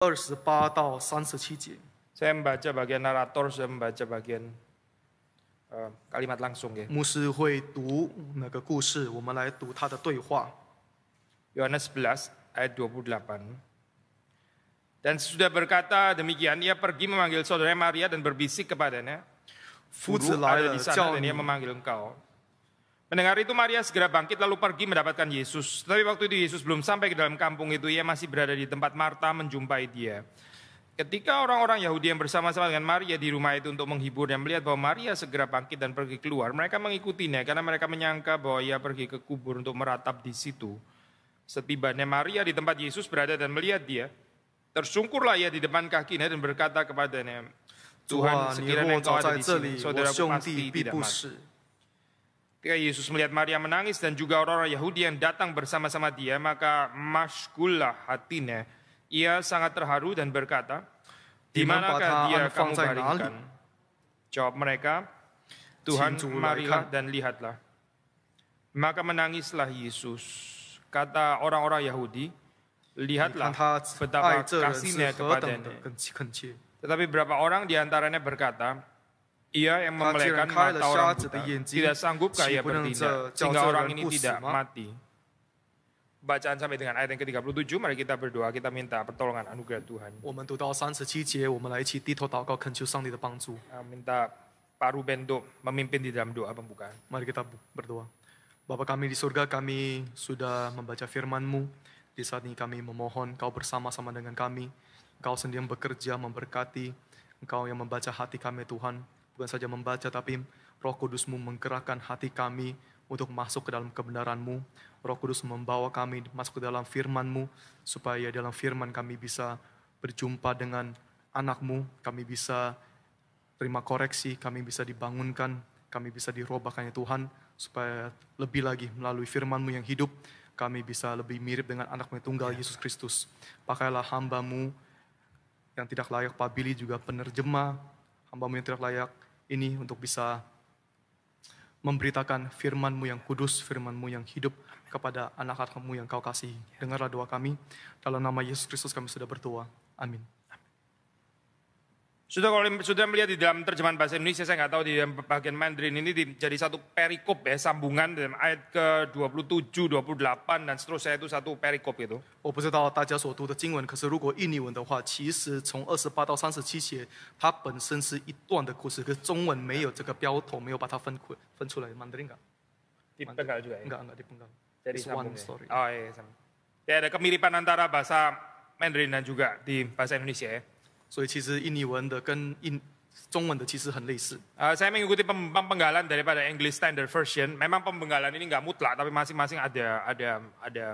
二十八到三十七节。Saya membaca bagian narator, saya membaca bagian uh, kalimat langsung ya. 牧师会读那个故事，我们来读他的对话。Yohanes 11 ayat 28. Dan sudah berkata demikian, ia pergi memanggil saudara Maria dan berbisik kepadanya, 夫子 sana dan ia memanggil engkau. Mendengar itu Maria segera bangkit lalu pergi mendapatkan Yesus. Tapi waktu itu Yesus belum sampai ke dalam kampung itu, ia masih berada di tempat Marta menjumpai dia. Ketika orang-orang Yahudi yang bersama-sama dengan Maria di rumah itu untuk menghiburnya melihat bahwa Maria segera bangkit dan pergi keluar, mereka mengikutinya karena mereka menyangka bahwa ia pergi ke kubur untuk meratap di situ. Setibanya Maria di tempat Yesus berada dan melihat dia, tersungkurlah ia di depan kakinya dan berkata kepadanya, Tuhan, sekiranya engkau ada di sini, saudaraku pasti tidak mati. Ketika ya, Yesus melihat Maria menangis dan juga orang-orang Yahudi yang datang bersama-sama dia, maka maskula hatinya. Ia sangat terharu dan berkata, Di manakah dia kamu baringkan? Jawab mereka, Tuhan marilah dan lihatlah. Maka menangislah Yesus. Kata orang-orang Yahudi, Lihatlah betapa kasihnya kepadanya. Tetapi beberapa orang di antaranya berkata, ia yang memelihkan mata orang buta. Tidak sanggupkah ia bertindak sehingga orang ini tidak mati? Bacaan sampai dengan ayat yang ke-37, mari kita berdoa, kita minta pertolongan anugerah Tuhan. Nah, minta Pak Ruben untuk memimpin di dalam doa pembukaan. Mari kita berdoa. Bapak kami di surga, kami sudah membaca firman-Mu. Di saat ini kami memohon Kau bersama-sama dengan kami. Kau sendiri yang bekerja, memberkati. Engkau yang membaca hati kami Tuhan. Bukan saja membaca, tapi roh kudusmu menggerakkan hati kami untuk masuk ke dalam kebenaranMu. Roh Kudus membawa kami masuk ke dalam FirmanMu supaya dalam firman kami bisa berjumpa dengan AnakMu, kami bisa terima koreksi, kami bisa dibangunkan, kami bisa ya Tuhan, supaya lebih lagi melalui FirmanMu yang hidup, kami bisa lebih mirip dengan anak-Mu yang tunggal, iya. Yesus Kristus. Pakailah hambaMu yang tidak layak, Pak Billy juga penerjemah, hambaMu yang tidak layak, ini untuk bisa memberitakan firman-Mu yang kudus, firman-Mu yang hidup kepada anak-anakmu yang kau kasih. Dengarlah doa kami. Dalam nama Yesus Kristus kami sudah berdoa. Amin. Sudah kalau sudah melihat di dalam terjemahan bahasa Indonesia, saya nggak tahu di bagian Mandarin ini jadi satu perikop ya, sambungan dalam ayat ke 27, 28 dan seterusnya itu satu perikop gitu. 我不知道大家所读的经文，可是如果印尼文的话，其实从二十八到三十七节，它本身是一段的故事，可是中文没有这个标头，没有把它分分分出来。Mandarin nggak? Di juga ya? Enggak, enggak di Bengal. Jadi one story. Oh iya, sama. Ya ada kemiripan antara bahasa Mandarin dan juga di bahasa Indonesia ya. 所以其实印尼文的跟印中文的其实很类似。Uh, saya mengikuti pembenggalan daripada English Standard Version. Memang pembenggalan ini nggak mutlak, tapi masing-masing ada ada ada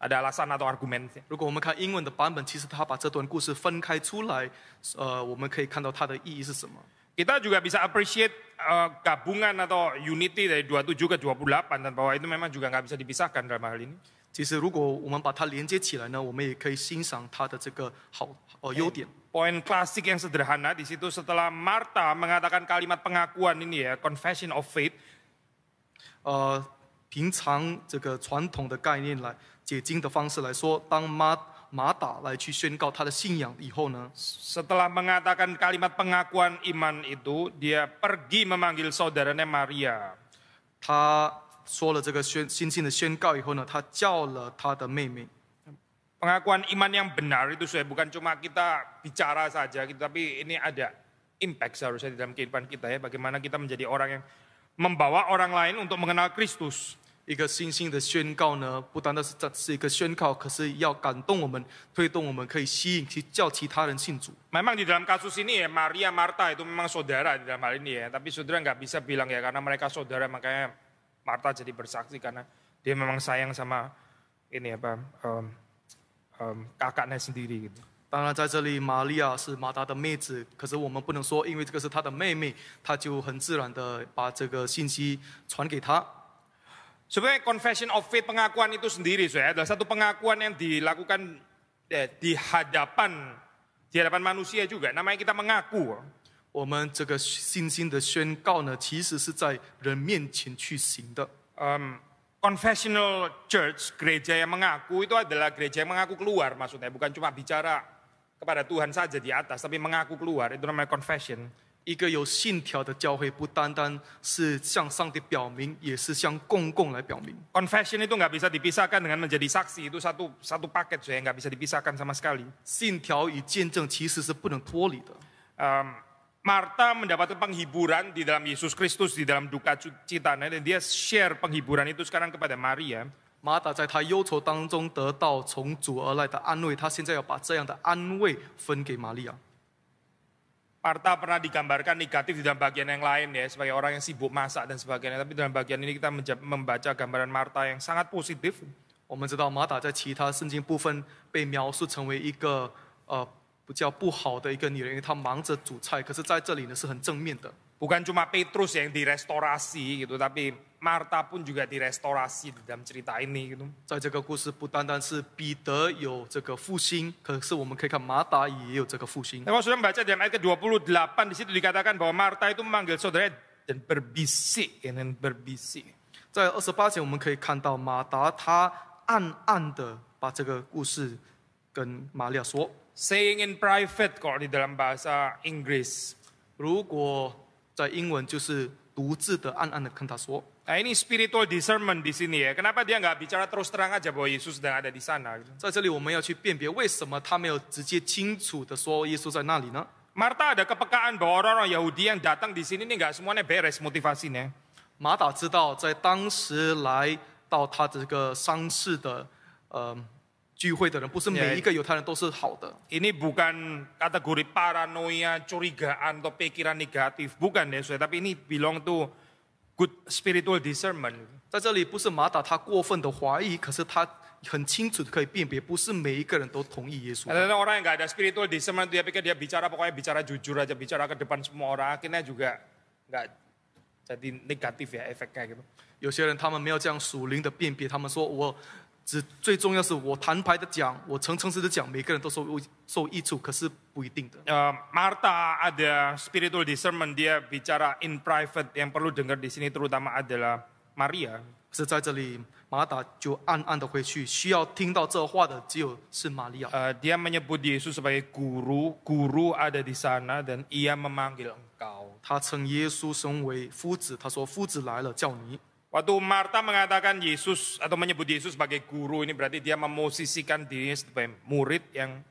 ada alasan atau argumen. 如果我们看英文的版本，其实他把这段故事分开出来，呃，我们可以看到它的意义是什么。Kita juga bisa appreciate uh, gabungan atau unity dari 27 ke 28 dan bahwa itu memang juga nggak bisa dipisahkan dalam hal ini. 其实，如果我们把它连接起来呢，我们也可以欣赏它的这个好呃优点。poin klasik yang sederhana di situ setelah Marta mengatakan kalimat pengakuan ini ya confession of faith. Uh, 平常这个传统的概念来解经的方式来说，当马马达来去宣告他的信仰以后呢，setelah mengatakan kalimat pengakuan iman itu, dia pergi memanggil saudaranya Maria. 他说了这个宣新信的宣告以后呢，他叫了他的妹妹。Pengakuan iman yang benar itu sudah bukan cuma kita bicara saja, gitu, tapi ini ada impact seharusnya di dalam kehidupan kita ya. Bagaimana kita menjadi orang yang membawa orang lain untuk mengenal Kristus. memang di dalam kasus ini ya Maria Marta itu memang saudara di dalam hal ini ya, tapi saudara nggak bisa bilang ya karena mereka saudara makanya Marta jadi bersaksi karena dia memang sayang sama ini apa um, 嗯 kakaknya sendiri gitu. confession of faith pengakuan itu sendiri, saya adalah satu pengakuan yang dilakukan eh, di hadapan di hadapan manusia juga. Namanya kita mengaku. 我们这个信心的宣告呢，其实是在人面前去行的。嗯。confessional church, gereja yang mengaku itu adalah gereja yang mengaku keluar maksudnya, bukan cuma bicara kepada Tuhan saja di atas, tapi mengaku keluar, itu namanya confession. 一个有信条的教会，不单单是向上帝表明，也是向公共来表明。Confession itu nggak bisa dipisahkan dengan menjadi saksi itu satu satu paket saya nggak bisa dipisahkan sama sekali. Marta mendapatkan penghiburan di dalam Yesus Kristus di dalam duka cita dan dia share penghiburan itu sekarang kepada Maria. Marta Marta pernah digambarkan negatif di dalam bagian yang lain ya sebagai orang yang sibuk masak dan sebagainya. Tapi dalam bagian ini kita membaca gambaran Marta yang sangat positif. 我们知道马塔在其他圣经部分被描述成为一个呃叫不好的一个女人，因为她忙着煮菜。可是在这里呢，是很正面的。Bukan cuma Petrus yang direstorasi gitu, tapi Marta pun juga direstorasi di dalam cerita ini gitu. 在这个故事不单单是彼得有这个复兴，可是我们可以看马达也有这个复兴。Kalau sudah membaca dalam ayat ke-28 di situ dikatakan bahwa Marta itu memanggil saudara dan berbisik, ya, dan berbisik. 在二十八节我们可以看到马达她暗暗的把这个故事跟玛利亚说。saying in private kalau di dalam bahasa Inggris. Nah ini spiritual discernment di sini ya. Kenapa dia nggak bicara terus terang aja bahwa Yesus sedang ada di sana? Gitu? Marta ada kepekaan bahwa orang-orang Yahudi yang datang di sini ini nggak semuanya beres motivasinya. 马达知道在当时来到他这个丧事的，呃。聚会的人，不是每一个犹太人都是好的。Ini bukan kategori paranoia, curigaan atau pikiran negatif, bukan ya, Tapi ini belong to good spiritual discernment. 在这里不是马达他过分的怀疑，可是他很清楚的可以辨别，不是每一个人都同意耶稣。Ada orang yang ada spiritual discernment, dia pikir dia bicara pokoknya bicara jujur aja, bicara ke depan semua orang, akhirnya juga nggak jadi negatif ya efeknya gitu. 有些人他们没有这样属灵的辨别，他们说我只最重要是我坦白的讲，我诚诚实的讲，每个人都受受益处，可是不一定的。呃，玛达的 spiritual discernment，i 比较 in i private，yang perlu dengar di sini，terutama adalah Maria。是在这里，马达就暗暗的回去，需要听到这话的只有是玛利亚。呃，dia menyebut Yesus sebagai guru，guru ada di sana dan ia memanggil engkau。他称耶稣身为夫子，他说夫子来了叫你。Waktu Marta mengatakan Yesus atau menyebut Yesus sebagai guru ini berarti dia memosisikan dirinya sebagai murid yang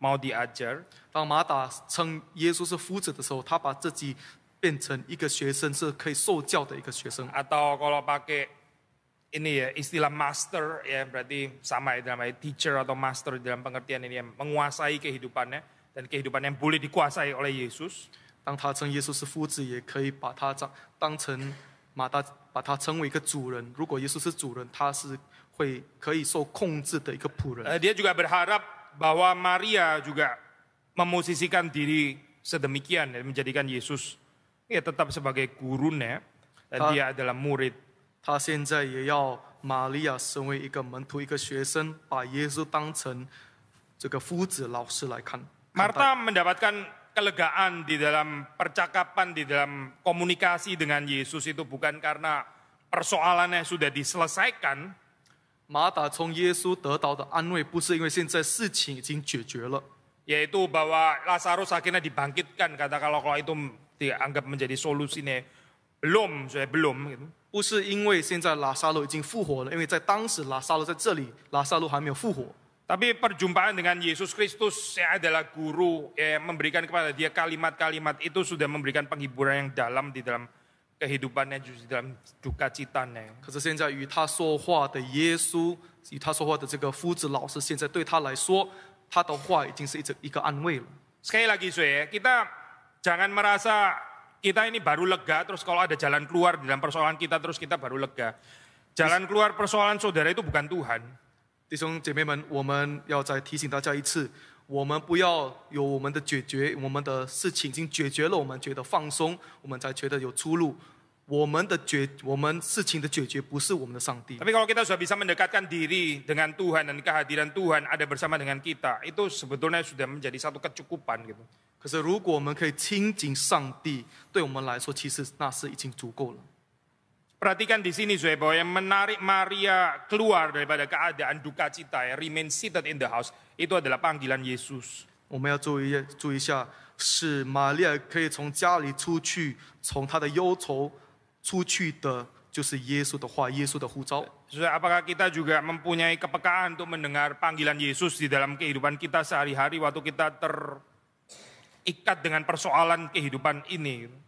mau diajar. Atau kalau pakai ini ya istilah master ya berarti sama ya dalam teacher atau master dalam pengertian ini yang menguasai kehidupannya dan kehidupan yang boleh dikuasai oleh Yesus. 当他称耶稣是夫子，也可以把他当当成马大把他称为一个主人。如果耶稣是主人，他是会可以受控制的一个仆人。Dia juga berharap bahwa Maria juga memosisikan diri sedemikian dan menjadikan Yesus ya tetap sebagai gurunya dan dia adalah murid. 他现在也要玛利亚身为一个门徒、一个学生，把耶稣当成这个夫子、老师来看。看待 mendapatkan kelegaan di dalam percakapan, di dalam komunikasi dengan Yesus itu bukan karena persoalannya sudah diselesaikan. Yesus Mata yaitu bahwa Lazarus akhirnya dibangkitkan, kata kalau kalau itu dianggap menjadi solusinya. Belum, sudah belum. Gitu. 不是因为现在拉萨路已经复活了，因为在当时拉萨路在这里，拉萨路还没有复活。tapi perjumpaan dengan Yesus Kristus yang adalah guru ya, yang memberikan kepada dia kalimat-kalimat itu sudah memberikan penghiburan yang dalam di dalam kehidupannya di dalam duka citanya. 可是现在与他说话的耶稣，与他说话的这个夫子老师，现在对他来说，他的话已经是一一个安慰了。Sekali lagi, saya kita jangan merasa kita ini baru lega terus kalau ada jalan keluar di dalam persoalan kita terus kita baru lega. Jalan keluar persoalan saudara itu bukan Tuhan. 弟兄姐妹们，我们要再提醒大家一次：，我们不要有我们的解决，我们的事情已经解决了，我们觉得放松，我们才觉得有出路。我们的解，我们事情的解决不是我们的上帝。Tapi kalau kita sudah bisa mendekatkan diri dengan Tuhan, dan kehadiran Tuhan ada bersama dengan kita, itu sebetulnya sudah menjadi satu kecukupan。可是如果我们可以亲近上帝，对我们来说，其实那是已经足够了。Perhatikan di sini Zoe bahwa yang menarik Maria keluar daripada keadaan duka cita ya, remain seated in the house, itu adalah panggilan Yesus. kita juga mempunyai kepekaan untuk mendengar panggilan Yesus di dalam kehidupan kita sehari-hari waktu kita terikat dengan persoalan kehidupan ini?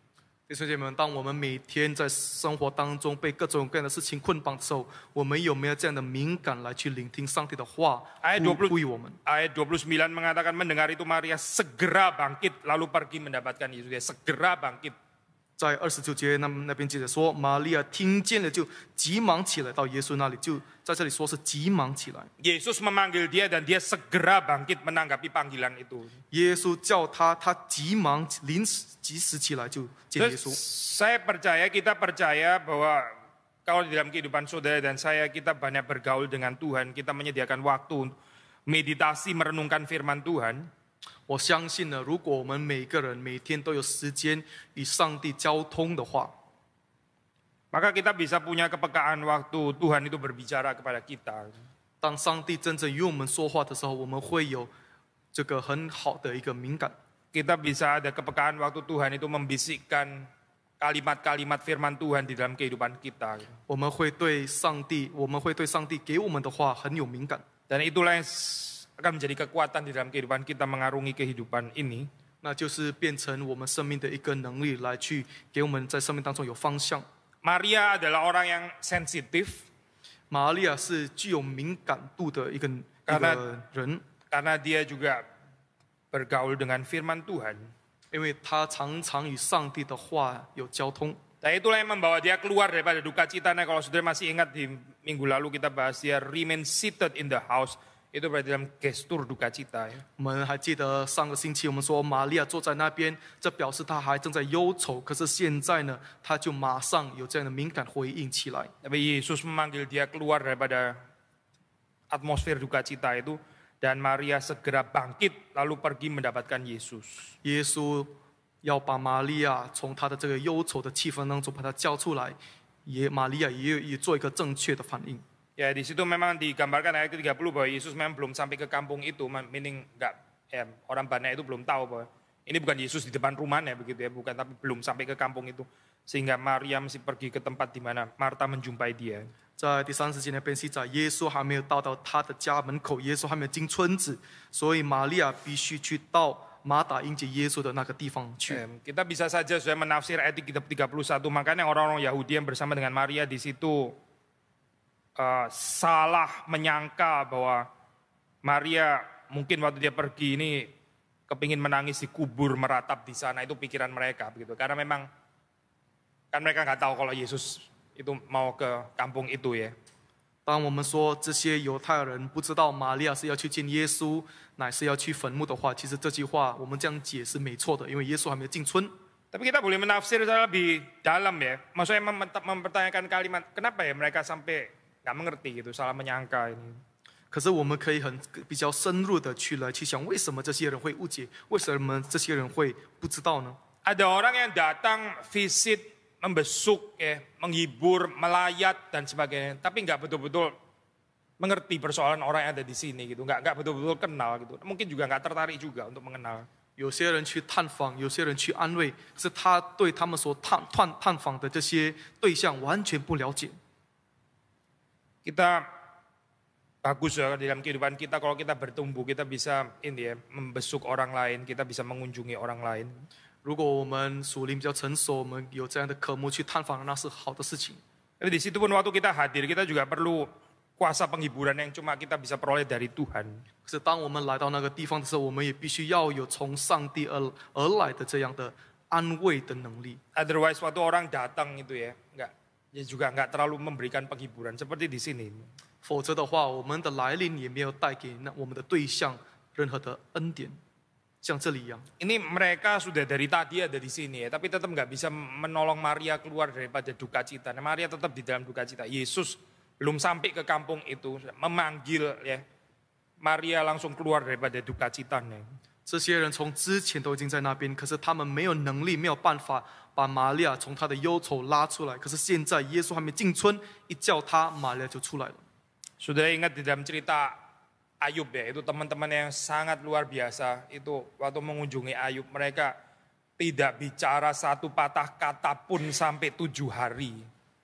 弟兄姐妹们，当我们每天在生活当中被各种各样的事情捆绑的时候，我们有没有这样的敏感来去聆听上帝的话，ayat 20, 呼吁我们？Ayat 29 mengatakan mendengar itu Maria ya segera bangkit lalu pergi mendapatkan Yesus. Segera bangkit. 在二十九节那那边记着说，玛利亚听见了就急忙起来到耶稣那里，就在这里说是急忙起来。Yesus memanggil dia dan dia segera bangkit menanggapi panggilan itu. percaya kita percaya bahwa kalau di dalam kehidupan saudara dan saya kita banyak bergaul dengan Tuhan, kita menyediakan waktu meditasi merenungkan firman Tuhan. 我相信呢，如果我们每个人每天都有时间与上帝交通的话，maka kita bisa punya kepekaan waktu Tuhan itu berbicara kepada kita. 当上帝真正与我们说话的时候，我们会有这个很好的一个敏感。Kita bisa ada kepekaan waktu Tuhan itu membisikkan kalimat-kalimat firman Tuhan di dalam kehidupan kita. 我们会对上帝，我们会对上帝给我们的话很有敏感。Dan itulah yang akan menjadi kekuatan di dalam kehidupan kita mengarungi kehidupan ini. 那就是变成我们生命的一个能力，来去给我们在生命当中有方向。Maria adalah orang yang sensitif. Maria 是具有敏感度的一个一个人。Karena dia juga bergaul dengan firman Tuhan. 因为他常常与上帝的话有交通。Dan itulah yang membawa dia keluar daripada duka cita. Nah, kalau saudara masih ingat di minggu lalu kita bahas dia remain seated in the house itu berarti dalam gestur duka cita ya. 我们还记得上个星期我们说玛利亚坐在那边，这表示她还正在忧愁。可是现在呢，她就马上有这样的敏感回应起来。Tapi Yesus memanggil dia keluar daripada atmosfer duka cita itu dan Maria segera bangkit lalu pergi mendapatkan Yesus. Yesus 要把玛利亚从她的这个忧愁的气氛当中把她叫出来，也玛利亚也也做一个正确的反应。Ya di situ memang digambarkan ayat ke-30 bahwa Yesus memang belum sampai ke kampung itu, meaning enggak ya, orang banyak itu belum tahu bahwa ini bukan Yesus di depan rumahnya begitu ya, bukan tapi belum sampai ke kampung itu sehingga Maria mesti pergi ke tempat di mana Marta menjumpai dia. Jadi Yesus 在第三十节的辨析，在耶稣还没有到到他的家门口，耶稣还没有进村子，所以玛利亚必须去到马达迎接耶稣的那个地方去。Kita bisa saja sudah menafsir ayat 31, makanya orang-orang Yahudi yang bersama dengan Maria di situ uh, salah menyangka bahwa Maria mungkin waktu dia pergi ini kepingin menangis di kubur meratap di sana itu pikiran mereka begitu karena memang kan mereka nggak tahu kalau Yesus itu mau ke kampung itu ya. 当我们说这些犹太人不知道玛利亚是要去见耶稣，乃是要去坟墓的话，其实这句话我们这样解是没错的，因为耶稣还没有进村。Tapi kita boleh menafsir lebih dalam ya. Maksudnya mempertanyakan kalimat, kenapa ya mereka sampai nggak mengerti gitu, salah menyangka ini. 可是我们可以很比较深入的去来去想，为什么这些人会误解？为什么这些人会不知道呢？Ada orang yang datang visit membesuk ya, menghibur, melayat dan sebagainya, tapi nggak betul-betul mengerti persoalan orang yang ada di sini gitu, nggak nggak betul-betul kenal gitu. Mungkin juga nggak tertarik juga untuk mengenal. 有些人去探访，有些人去安慰，可是他对他们所探探探访的这些对象完全不了解。kita bagus ya dalam kehidupan kita kalau kita bertumbuh kita bisa ini ya membesuk orang lain kita bisa mengunjungi orang lain Tapi di situ pun waktu kita hadir, kita juga perlu kuasa penghiburan yang cuma kita bisa peroleh dari Tuhan. Otherwise waktu orang datang itu ya, enggak juga nggak terlalu memberikan penghiburan seperti di sini. ini mereka sudah dari tadi ada di sini ya, tapi tetap nggak bisa menolong Maria keluar daripada duka cita. Nah, Maria tetap di dalam duka cita. Yesus belum sampai ke kampung itu memanggil ya, Maria langsung keluar daripada duka citanya. 这些人从之前都已经在那边，可是他们没有能力，没有办法把玛利亚从她的忧愁拉出来。可是现在耶稣还没进村，一叫她，玛利亚就出来了。Sudah ingat di dalam cerita Ayub ya, itu teman-teman yang sangat luar biasa itu waktu mengunjungi Ayub, mereka tidak bicara satu patah kata pun sampai tujuh hari.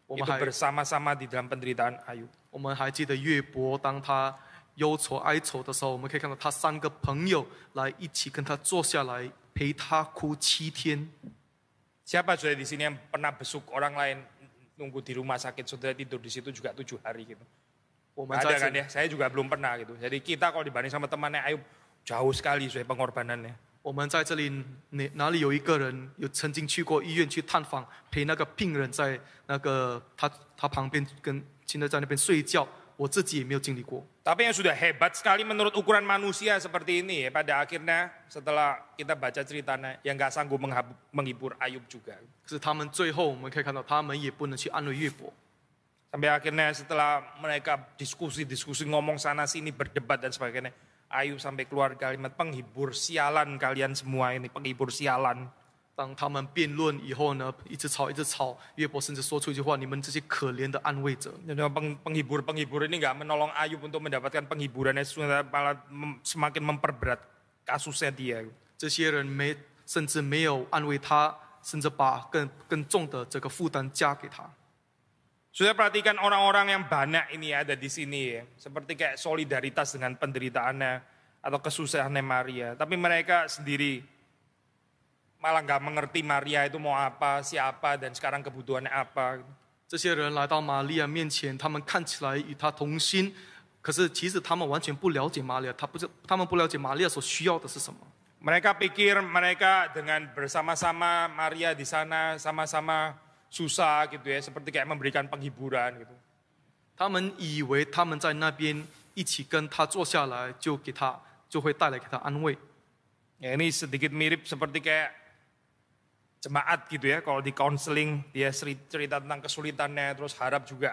Itu bersama-sama di dalam penderitaan Ayub。我们还记得约伯当他。忧愁哀愁的时候，我们可以看到他三个朋友来一起跟他坐下来陪他哭七天。下半场你是不是也，有，没有？有，没有？有，没有？有，没有？有，没有？有，那个有，没有？有，没有？有，没有？有，没有？有，没有？有，没有？有，我自己也没有经历过。Tapi yang sudah hebat sekali menurut ukuran manusia seperti ini ya pada akhirnya setelah kita baca ceritanya yang nggak sanggup menghibur Ayub juga. 可是他们最后我们可以看到，他们也不能去安慰约伯。Sampai akhirnya setelah mereka diskusi-diskusi ngomong sana sini berdebat dan sebagainya, Ayub sampai keluar kalimat penghibur sialan kalian semua ini penghibur sialan. 当他们辩论以后呢，一直吵一直吵，约伯甚至说出一句话：“你们这些可怜的安慰者。” Peng, penghibur penghibur ini nggak menolong Ayub untuk mendapatkan penghiburannya, malah semakin memperberat kasusnya dia. 这些人没，甚至没有安慰他，甚至把更更重的这个负担加给他。Sudah perhatikan orang-orang yang banyak ini ada di sini ya, seperti kayak solidaritas dengan penderitaannya atau kesusahannya Maria, tapi mereka sendiri malah nggak mengerti Maria itu mau apa, siapa, dan sekarang kebutuhannya apa. Mereka pikir mereka dengan bersama-sama Maria di sana sama-sama susah gitu ya, seperti kayak memberikan penghiburan gitu. 他们以为他们在那边一起跟他坐下来，就给他就会带来给他安慰。Ya, ini sedikit mirip seperti kayak jemaat gitu ya, kalau di counseling dia cerita tentang kesulitannya, terus harap juga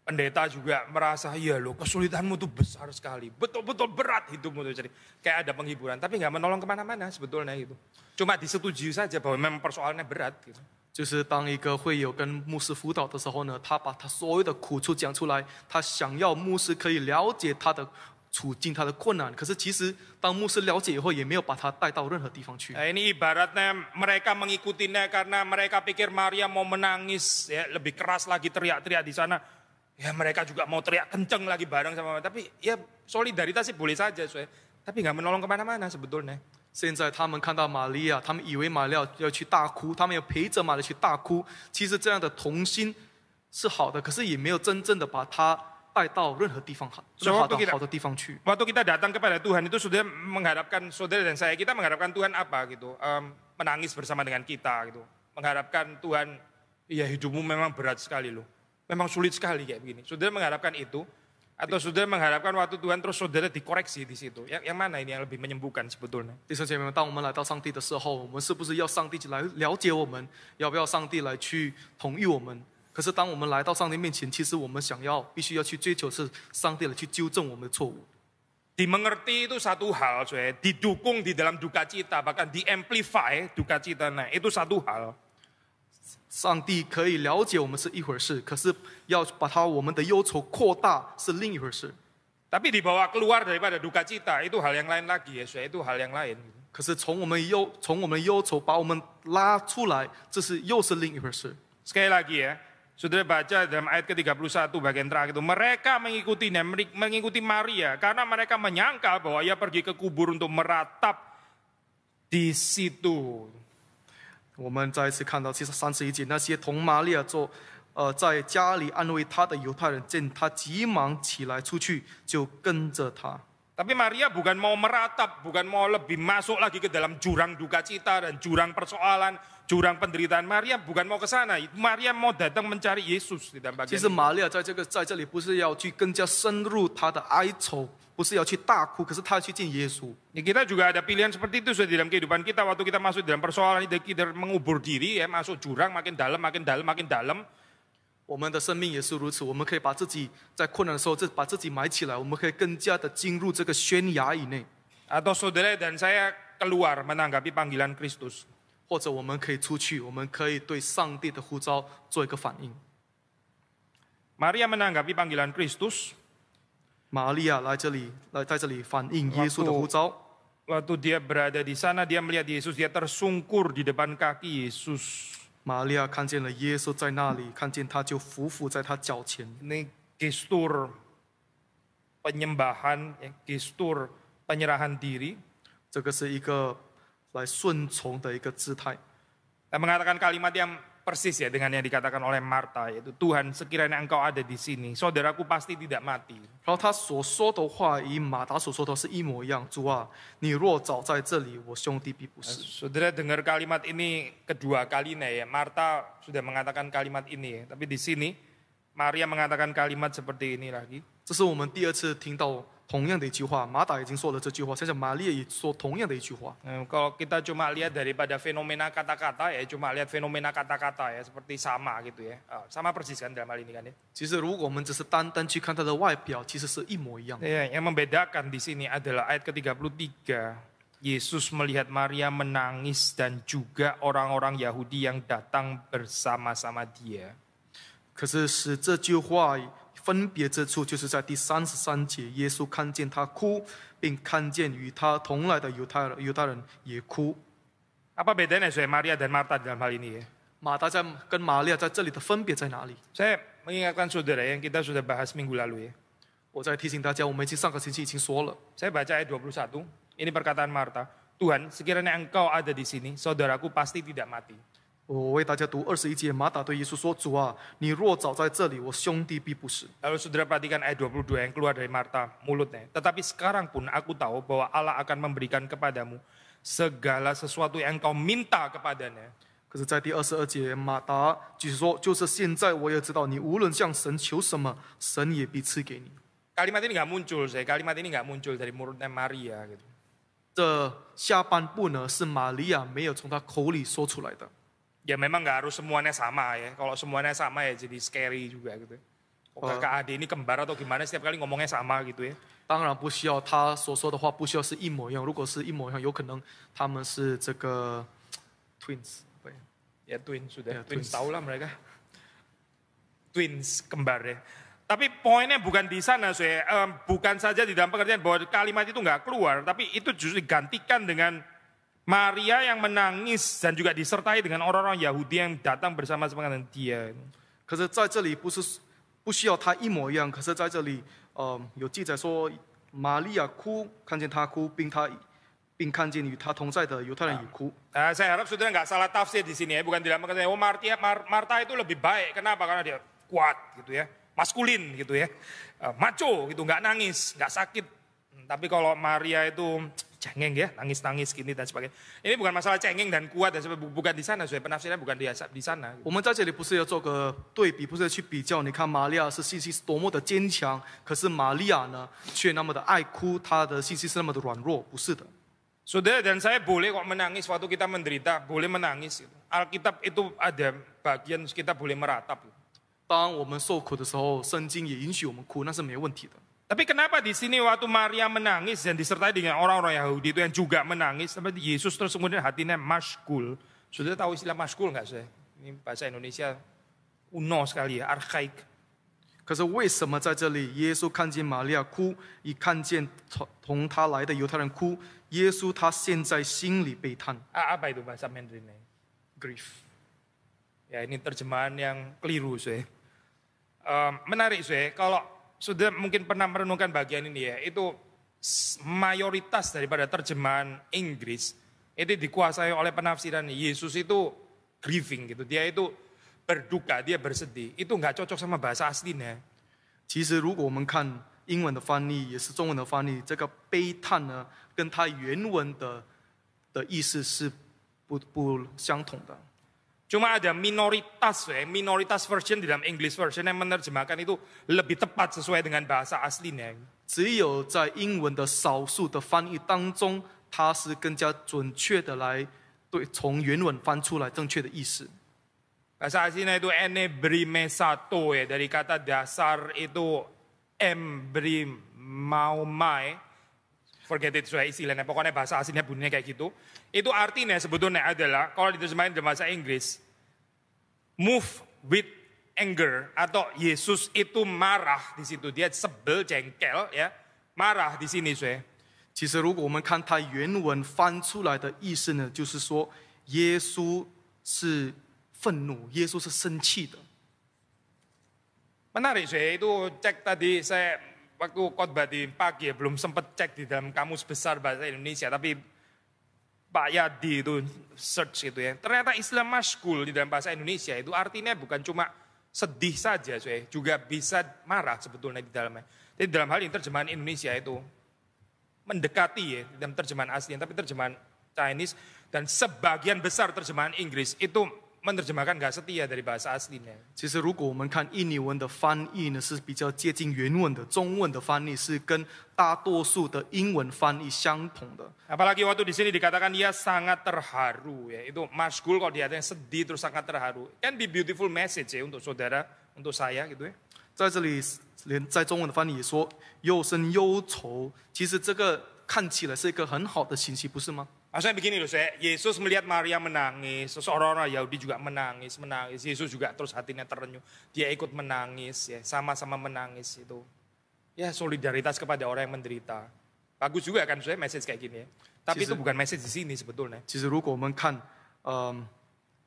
pendeta juga merasa ya loh kesulitanmu tuh besar sekali, betul-betul berat hidupmu tuh jadi kayak ada penghiburan, tapi nggak menolong kemana-mana sebetulnya gitu. Cuma disetujui saja bahwa memang persoalannya berat gitu. 就是当一个会友跟牧师辅导的时候呢，他把他所有的苦处讲出来，他想要牧师可以了解他的处境他的困难，可是其实当牧师了解以后，也没有把他带到任何地方去。Ini ibaratnya mereka mengikutinya karena mereka pikir Maria mau menangis, ya lebih keras lagi teriak-teriak di sana, ya mereka juga mau teriak kenceng lagi badang sama, tapi ya solidaritas sih boleh saja, saya. tapi nggak menolong kemana-mana sebetulnya。现在他们看到玛利亚，他们以为玛利亚要去大哭，他们要陪着玛利亚去大哭。其实这样的童心是好的，可是也没有真正的把他。带到任何地方好，任何到好的地方去。Waktu kita datang kepada Tuhan itu sudah mengharapkan saudara dan saya kita mengharapkan Tuhan apa gitu, um, menangis bersama dengan kita gitu, mengharapkan Tuhan, ya hidupmu memang berat sekali loh, memang sulit sekali kayak begini. Saudara mengharapkan itu, atau saudara mengharapkan waktu Tuhan terus saudara dikoreksi di situ. Yang, yang mana ini yang lebih menyembuhkan sebetulnya? Di Tuhan, kita? 可是当我们来到上帝面前，其实我们想要必须要去追求是上帝来去纠正我们的错误。Dimengerti itu satu hal, cuy. Didukung di dalam duka cita, bahkan amplify duka cita, nah itu satu hal. dibawa keluar daripada duka cita itu hal yang lain lagi, ya, Itu hal yang lain. 可是从我们忧从我们忧愁把我们拉出来，这是又是另一回事。Sekali lagi ya. Saudara baca dalam ayat ke-31 bagian terakhir itu, mereka mengikutinya, mengikuti Maria karena mereka menyangka bahwa ia pergi ke kubur untuk meratap di situ. 我们再一次看到，其实三十一节那些同玛利亚做，呃，在家里安慰他的犹太人，见他急忙起来出去，就跟着他。Tapi Maria bukan mau meratap, bukan mau lebih masuk lagi ke dalam jurang duka cita dan jurang persoalan, Jurang penderitaan Maria bukan mau ke sana, Maria mau datang mencari Yesus di dalam bagian. Kita juga ada pilihan seperti itu sudah dalam kehidupan kita waktu kita masuk dalam persoalan itu kita mengubur diri ya masuk jurang makin dalam makin dalam makin dalam. 我们的生命也是如此，我们可以把自己在困难的时候，这把自己埋起来，我们可以更加的进入这个悬崖以内。Atau saudara dan saya keluar menanggapi panggilan Kristus. 或者我们可以出去，我们可以对上帝的呼召做一个反应。Maria menanggapi panggilan Kristus. dia berada di sana, dia melihat Yesus, dia tersungkur di depan kaki Yesus. Maria ini gestur penyembahan, ya, gestur penyerahan diri. 来顺从的一个姿态。Dan mengatakan kalimat yang persis ya dengan yang dikatakan oleh Marta yaitu Tuhan sekiranya engkau ada di sini, saudaraku pasti tidak mati. 然后他所说的话与马达所说的是一模一样。主啊，你若早在这里，我兄弟必不死。Saudara dengar kalimat ini kedua kalinya ya. Marta sudah mengatakan kalimat ini, ya. tapi di sini Maria mengatakan kalimat seperti ini lagi. 这是我们第二次听到同样的一句话，马达已经说了这句话，现在玛利亚也说同样的一句话。嗯，kalau kita cuma lihat daripada fenomena kata-kata ya, cuma lihat fenomena kata-kata ya, seperti sama gitu ya, uh, sama persis kan dalam hal ini kan ya. 其实如果我们只是单单去看它的外表，其实是一模一样的。Ya, yang membedakan di sini adalah ayat ke-33. Yesus melihat Maria menangis dan juga orang-orang Yahudi yang datang bersama-sama dia. 分别之处，就是在第三十三节，耶稣看见他哭，并看见与他同来的犹太人犹太人也哭。Apa bedanya saya Maria dan Martha dalam hal ini Martha Marta dan Maria 在这里的分别在哪里？Saya mengingatkan saudara yang kita sudah bahas minggu lalu ya. 我在提醒大家，我们已经上个星期已经说了。Saya baca ayat dua puluh satu. Ini perkataan Martha. Tuhan, sekiranya engkau ada di sini, saudaraku pasti tidak mati. 我为大家读二十一节，马达对耶稣说：“主啊，你若早在这里，我兄弟必不死。” Lalu saudara perhatikan ayat 22 yang keluar dari Marta mulutnya. Tetapi sekarang pun aku tahu bahwa Allah akan memberikan kepadamu segala sesuatu yang kau minta kepadanya. 可是，在第二十二节，马达继续说：“就是现在，我也知道你无论向神求什么，神也必赐给你。” Kalimat ini nggak muncul, saya kalimat ini nggak muncul dari mulutnya Maria. Gitu. ”这下半部呢，是玛利亚没有从她口里说出来的。ya memang nggak harus semuanya sama ya. Kalau semuanya sama ya jadi scary juga gitu. Kok oh. kakak Ade ini kembar atau gimana setiap kali ngomongnya sama gitu ya. 当然不需要，他所说的话不需要是一模一样。如果是一模一样，有可能他们是这个 twins。Ya twins sudah, ya, twins, twins tahu lah mereka. Twins kembar ya. Tapi poinnya bukan di sana, so ya. um, bukan saja di dalam pengertian bahwa kalimat itu nggak keluar, tapi itu justru digantikan dengan Maria yang menangis dan juga disertai dengan orang-orang Yahudi yang datang bersama-sama dengan dia. 可是在这里不是不需要他一模一样，可是在这里，呃，有记载说玛利亚哭，看见他哭，并他并看见与他同在的犹太人也哭。Uh, saya harap saudara nggak salah tafsir di sini ya, bukan tidak makanya. Oh, Marta, Mar Marta itu lebih baik. Kenapa? Karena dia kuat gitu ya, maskulin gitu ya, uh, maco gitu, nggak nangis, nggak sakit. Hmm, tapi kalau Maria itu cengeng ya, nangis-nangis gini dan sebagainya. Ini bukan masalah cengeng dan kuat dan sebagainya, bukan di sana, sesuai penafsirannya bukan di di sana. 我们在这里不是要做个对比，不是去比较。你看玛利亚是信心是多么的坚强，可是玛利亚呢，却那么的爱哭，她的信心是那么的软弱，不是的。Saudara dan saya boleh kok menangis waktu kita menderita, boleh menangis. Alkitab itu ada bagian kita boleh meratap. 当我们受苦的时候，圣经也允许我们哭，那是没问题的。tapi kenapa di sini waktu Maria menangis dan disertai dengan orang-orang Yahudi itu yang juga menangis, tapi Yesus terus kemudian hatinya maskul. Sudah tahu istilah maskul nggak saya? Ini bahasa Indonesia kuno sekali ya, arkaik. itu bahasa Grief. Ya ini terjemahan yang keliru, saya. Um, menarik, saya. Kalau sudah mungkin pernah merenungkan bagian ini ya, itu mayoritas daripada terjemahan Inggris itu dikuasai oleh penafsiran Yesus itu grieving gitu. Dia itu berduka, dia bersedih. Itu nggak cocok sama bahasa aslinya. 其实如果我们看英文的翻译，也是中文的翻译，这个悲叹呢，跟它原文的的意思是不不相同的。Cuma ada minoritas, ya, minoritas version di dalam English version yang menerjemahkan itu lebih tepat sesuai dengan bahasa aslinya. bahasa aslinya itu brime satu ya eh, dari kata dasar itu embrim mai forget it sudah istilahnya, pokoknya bahasa aslinya bunyinya kayak gitu. Itu artinya sebetulnya adalah kalau diterjemahin dalam bahasa Inggris, move with anger atau Yesus itu marah di situ dia sebel jengkel ya marah di sini saya. 其实如果我们看它原文翻出来的意思呢，就是说耶稣是愤怒，耶稣是生气的。Menarik saya itu cek tadi saya waktu khotbah di pagi ya belum sempat cek di dalam kamus besar bahasa Indonesia tapi Pak Yadi itu search gitu ya. Ternyata Islam maskul di dalam bahasa Indonesia itu artinya bukan cuma sedih saja, saya juga bisa marah sebetulnya di dalamnya. Jadi dalam hal ini terjemahan Indonesia itu mendekati ya dalam terjemahan asli, tapi terjemahan Chinese dan sebagian besar terjemahan Inggris itu menerjemahkan nggak setia dari bahasa aslinya. 其实如果我们看印尼文的翻译呢，是比较接近原文的，中文的翻译是跟大多数的英文翻译相同的。Apalagi waktu di sini dikatakan dia sangat terharu ya, itu maskul kok dia yang sedih terus sangat terharu. Kan be beautiful message ya untuk saudara, untuk saya gitu ya. 在这里连在中文的翻译也说又生忧愁，其实这个看起来是一个很好的信息，不是吗？asalnya begini loh, saya, Yesus melihat Maria menangis, terus orang-orang Yahudi juga menangis, menangis. Yesus juga terus hatinya terenyuh, dia ikut menangis, ya, sama-sama menangis itu. Ya solidaritas kepada orang yang menderita. Bagus juga kan, saya message kayak gini ya. Tapi itu bukan message di sini sebetulnya. Jadi kita kalau Maria Yesus 其实如果我们看，嗯，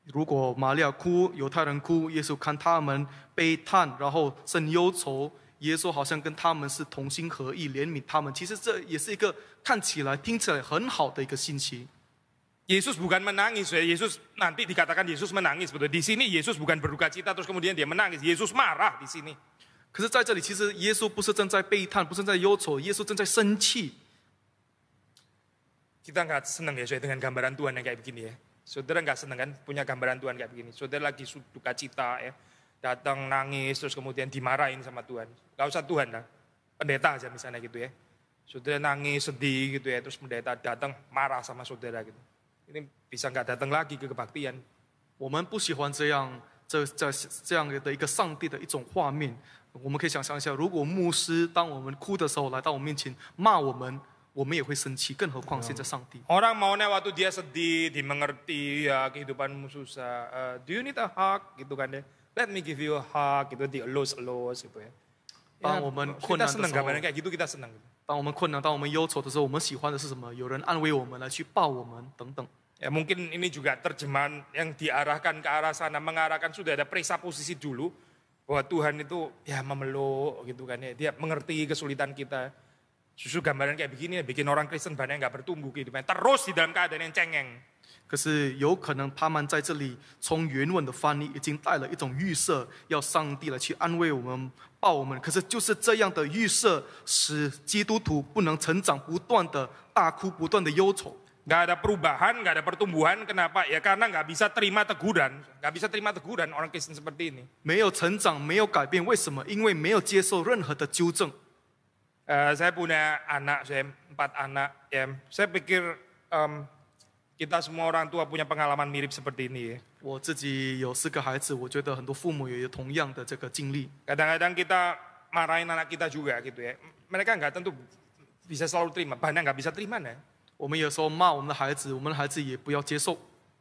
如果玛利亚哭，犹太人哭，耶稣看他们悲叹，然后生忧愁。耶稣好像跟他们是同心合意，怜悯他们。其实这也是一个看起来、听起来很好的一个信息。Yesus bukan menangis ya. Yesus nanti dikatakan Yesus menangis betul. Di sini Yesus bukan berduka cita terus kemudian dia menangis. Yesus marah di sini. 可是在这里，其实耶稣不是正在悲叹，不是在忧愁，耶稣正在生气。Kita nggak senang ya, saya dengan gambaran Tuhan yang kayak begini ya. Saudara nggak senang kan punya gambaran Tuhan kayak begini. Saudara lagi duka cita ya datang nangis terus kemudian dimarahin sama Tuhan. Gak usah Tuhan lah, pendeta aja misalnya gitu ya. Saudara nangis sedih gitu ya, terus pendeta datang marah sama saudara gitu. Ini bisa nggak datang lagi ke kebaktian. mau nih waktu dia sedih dimengerti ya kehidupanmu susah. Uh, do you need a hug gitu kan deh. Ya let me give you a hug gitu dielus-elus gitu ya. 当我们困难的时候，kayak ya, gitu kita senang. 当我们困难、当我们忧愁的时候，我们喜欢的是什么？有人安慰我们，来去抱我们，等等。Ya mungkin ini juga terjemahan yang diarahkan ke arah sana, mengarahkan sudah ada posisi dulu bahwa Tuhan itu ya memeluk gitu kan ya, dia mengerti kesulitan kita. Susu gambaran kayak begini ya, bikin orang Kristen banyak nggak bertumbuh kehidupan, terus di dalam keadaan yang cengeng. 可是有可能他们在这里从原文的翻译已经带了一种预设，要上帝来去安慰我们、抱我们。可是就是这样的预设，使基督徒不能成长，不断的大哭、不断的忧愁。gak ada perubahan, gak ada pertumbuhan, kenapa ya? Karena nggak bisa terima teguran, nggak bisa terima teguran orang Kristen seperti ini。没有成长，没有改变，为什么？因为没有接受任何的纠正。呃，saya punya anak, saya empat anak, em, saya pikir, Kita semua orang tua punya pengalaman mirip seperti ini. Ya. 我自己有四个孩子，我觉得很多父母也有同样的这个经历。Kadang-kadang kita marahin anak kita juga gitu ya. Mereka nggak tentu bisa selalu terima, banyak nggak bisa terima nih. 我们有时候骂我们的孩子，我们的孩子也不要接受。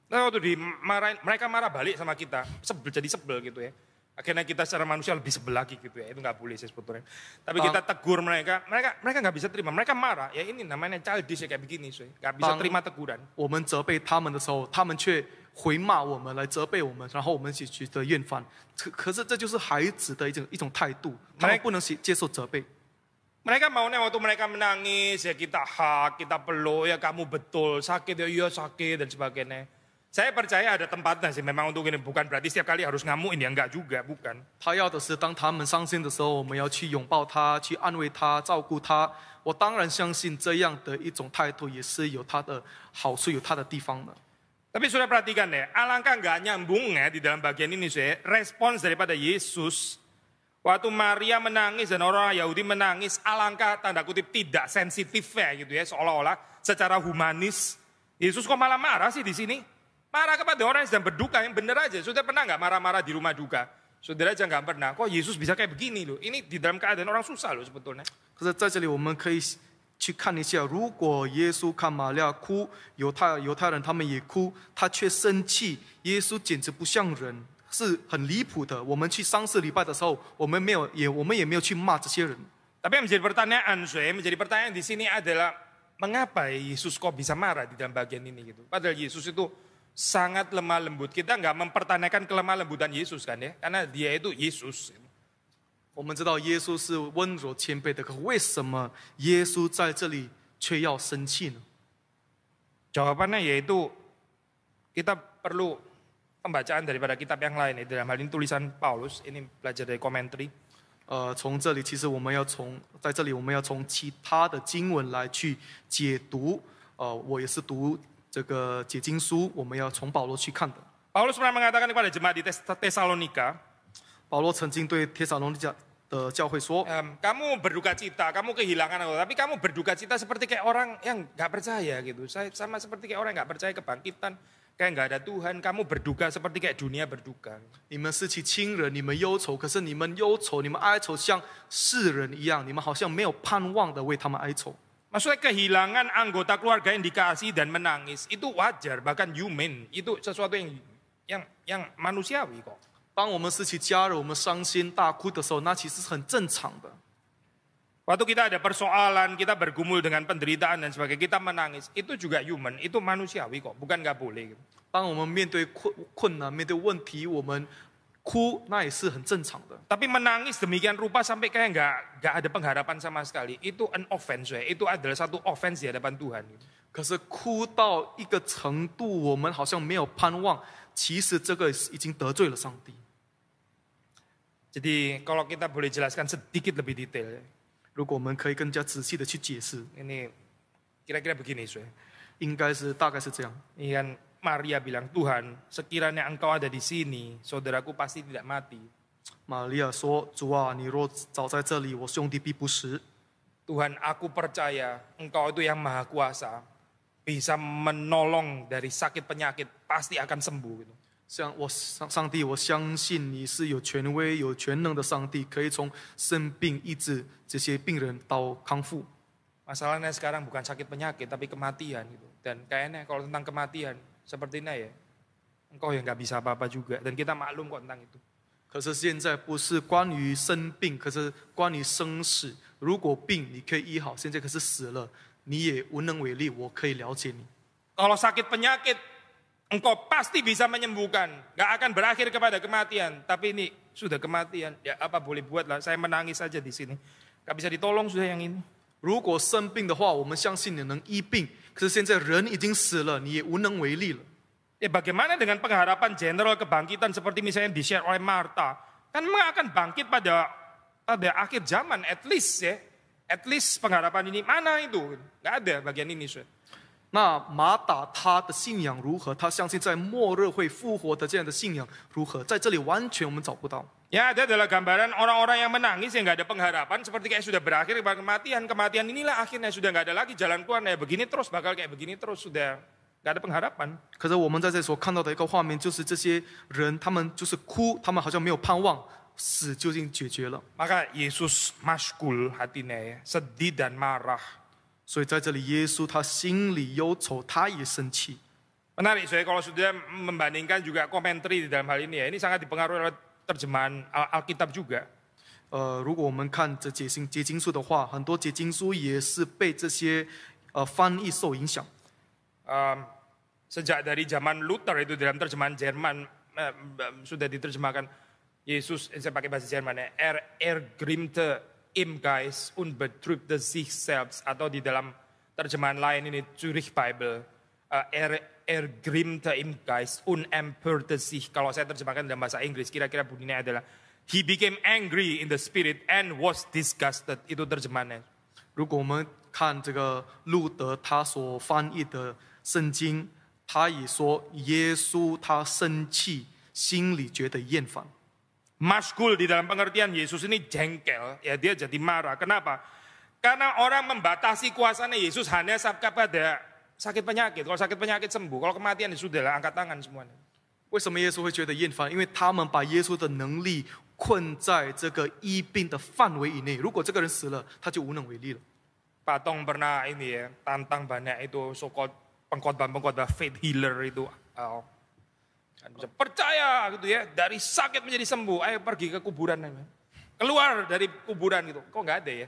Nah dimarahin, mereka marah balik sama kita, sebel jadi sebel gitu ya. Akhirnya kita secara manusia lebih sebelah gitu ya, itu nggak boleh sih sebetulnya. Tapi Bang. kita tegur mereka, mereka mereka nggak bisa terima, mereka marah. Ya ini namanya childish ya kayak begini, sih, Gak bisa Bang. terima teguran. Bang. 我们责备他们的时候，他们却回骂我们，来责备我们，然后我们一起觉得厌烦。可可是这就是孩子的一种一种态度，他们不能接受责备。Mereka maunya waktu mereka menangis ya kita hak, kita peluk ya kamu betul sakit ya iya sakit dan sebagainya saya percaya ada tempatnya sih memang untuk ini bukan berarti setiap kali harus ngamuk ini ya enggak juga bukan. 他要的是当他们伤心的时候，我们要去拥抱他，去安慰他，照顾他。我当然相信这样的一种态度也是有它的好处，有它的地方的。Tapi sudah perhatikan ya, alangkah nggak ya di dalam bagian ini saya respons daripada Yesus waktu Maria menangis dan orang Yahudi menangis, alangkah tanda kutip tidak ya gitu ya, seolah-olah secara humanis Yesus kok malah marah sih di sini? Marah kepada orang yang sedang berduka yang benar aja. sudah pernah nggak marah-marah di rumah duka? Saudara aja nggak pernah. Kok Yesus bisa kayak begini loh? Ini di dalam keadaan orang susah loh sebetulnya. 可是在这里我们可以去看一下，如果耶稣看玛利亚哭，犹太犹太人他们也哭，他却生气，耶稣简直不像人，是很离谱的。我们去丧事礼拜的时候，我们没有也我们也没有去骂这些人。Tapi yang menjadi pertanyaan, saya menjadi pertanyaan di sini adalah mengapa Yesus kok bisa marah di dalam bagian ini gitu? Padahal Yesus itu sangat lemah lembut. Kita nggak mempertanyakan kelemah lembutan Yesus kan ya, karena dia itu Yesus. 我们知道耶稣是温柔谦卑的，可为什么耶稣在这里却要生气呢？Jawabannya yaitu kita perlu pembacaan daripada kitab yang lain. Dalam hal ini tulisan Paulus ini belajar dari komentari. 这个解经书，我们要从保罗去看的。Paulus pernah mengatakan kepada jemaat di Tesalonika, kamu berduka cita, kamu kehilangan aku, tapi kamu berduka cita seperti kayak orang yang nggak percaya gitu. Saya sama seperti kayak orang nggak percaya kebangkitan, kayak nggak ada Tuhan, kamu berduka seperti kayak dunia berduka。你们失去亲人，你们忧愁，可是你们忧愁，你们哀愁像世人一样，你们好像没有盼望的为他们哀愁。Maksudnya kehilangan anggota keluarga yang dikasih dan menangis itu wajar bahkan human itu sesuatu yang yang yang manusiawi kok. 当我们失去家人，我们伤心大哭的时候，那其实是很正常的。Waktu kita ada persoalan, kita bergumul dengan penderitaan dan sebagainya, kita menangis. Itu juga human, itu manusiawi kok, bukan nggak boleh. 当我们面对困困难、面对问题，我们哭那也是很正常的。Tapi menangis demikian rupa sampai kayak nggak nggak ada pengharapan sama sekali. Itu an offense, ya. itu adalah satu offense di hadapan Tuhan. 可是哭到一个程度，我们好像没有盼望，其实这个已经得罪了上帝。Jadi kalau kita boleh jelaskan sedikit lebih detail. Ya. 如果我们可以更加仔细的去解释，ini kira-kira begini, ini kan Maria bilang, Tuhan, sekiranya engkau ada di sini, saudaraku pasti tidak mati. Maria Tuhan, aku percaya engkau itu yang maha kuasa, bisa menolong dari sakit penyakit, pasti akan sembuh. Gitu. 像我上上帝，我相信你是有权威、有全能的上帝，可以从生病医治这些病人到康复。Masalahnya sekarang bukan sakit penyakit, tapi kematian gitu. Dan kayaknya kalau tentang kematian, Sepertinya ya, engkau yang nggak bisa apa-apa juga. Dan kita maklum kok tentang itu. 可是现在不是关于生病，可是关于生死。如果病你可以医好，现在可是死了，你也无能为力。我可以了解你。Kalau sakit penyakit, engkau pasti bisa menyembuhkan. Gak akan berakhir kepada kematian. Tapi ini sudah kematian. Ya apa boleh buat lah. Saya menangis saja di sini. Gak bisa ditolong sudah yang ini. 如果生病的话，我们相信你能医病。可是现在人已经死了，你也无能为力了。哎，Bagaimana dengan pengharapan general kebangkitan seperti misalnya di share oleh Martha？，kan meng akan bangkit pada pada akhir zaman？at least ya，at least pengharapan ini mana itu？，gak ada bagian ini。那马达他的信仰如何？他相信在末日会复活的这样的信仰如何？在这里完全我们找不到。Ya ada adalah gambaran orang-orang yang menangis yang nggak ada pengharapan seperti kayak sudah berakhir kematian. Kematian inilah akhirnya sudah nggak ada lagi jalan keluar. Ya begini terus bakal kayak begini terus sudah nggak ada pengharapan. maka Yesus maskul hatinya ya, sedih dan marah. menarik, saya kalau sudah membandingkan juga komentari di dalam hal ini ya, ini sangat dipengaruhi oleh terjemahan Alkitab Al juga. uh, sejak dari zaman Luther itu dalam terjemahan Jerman uh, sudah diterjemahkan Yesus eh, saya pakai bahasa Jerman ya er ergrimte im Geist und betrübte sich selbst atau di dalam terjemahan lain ini Zurich Bible Eh, er, ergrimte im Geist, unempörte sich. Kalau saya terjemahkan dalam bahasa Inggris, kira-kira bunyinya adalah He became angry in the spirit and was disgusted. Itu terjemahannya. 如果我们看这个路德他所翻译的圣经，他也说耶稣他生气，心里觉得厌烦。Maskul di dalam pengertian Yesus ini jengkel, ya dia jadi marah. Kenapa? Karena orang membatasi kuasanya Yesus hanya pada sakit penyakit. Kalau sakit penyakit sembuh, kalau kematian ya sudah lah angkat tangan semuanya. 为什么耶稣会觉得厌烦？因为他们把耶稣的能力困在这个医病的范围以内。如果这个人死了，他就无能为力了。Patong pernah ini ya tantang banyak itu sokot pengkhotbah-pengkhotbah faith healer itu. Oh. Kan percaya gitu ya, dari sakit menjadi sembuh. Ayo pergi ke kuburan. Keluar dari kuburan gitu. Kok nggak ada ya?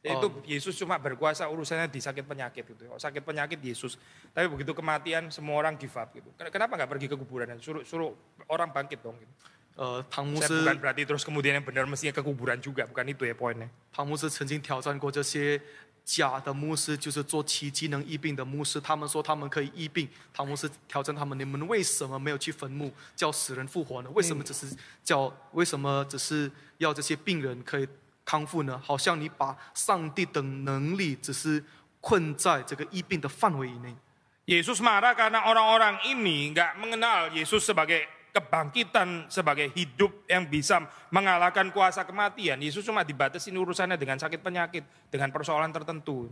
Itu oh. Yesus cuma berkuasa urusannya di sakit penyakit gitu. Oh, sakit penyakit Yesus. Tapi begitu kematian semua orang give up gitu. Kenapa nggak pergi ke kuburan dan suruh suruh orang bangkit dong gitu. 呃，汤姆斯 oh, bukan berarti terus kemudian yang benar mestinya ke kuburan juga, bukan itu ya poinnya. 汤姆斯曾经挑战过这些假的牧师，就是做奇迹能医病的牧师。他们说他们可以医病，汤姆斯挑战他们：你们为什么没有去坟墓叫死人复活呢？为什么只是叫？为什么只是要这些病人可以 Yesus marah karena orang-orang ini nggak mengenal Yesus sebagai kebangkitan sebagai hidup yang bisa mengalahkan kuasa kematian. Yesus cuma dibatasi urusannya dengan sakit penyakit, dengan persoalan tertentu.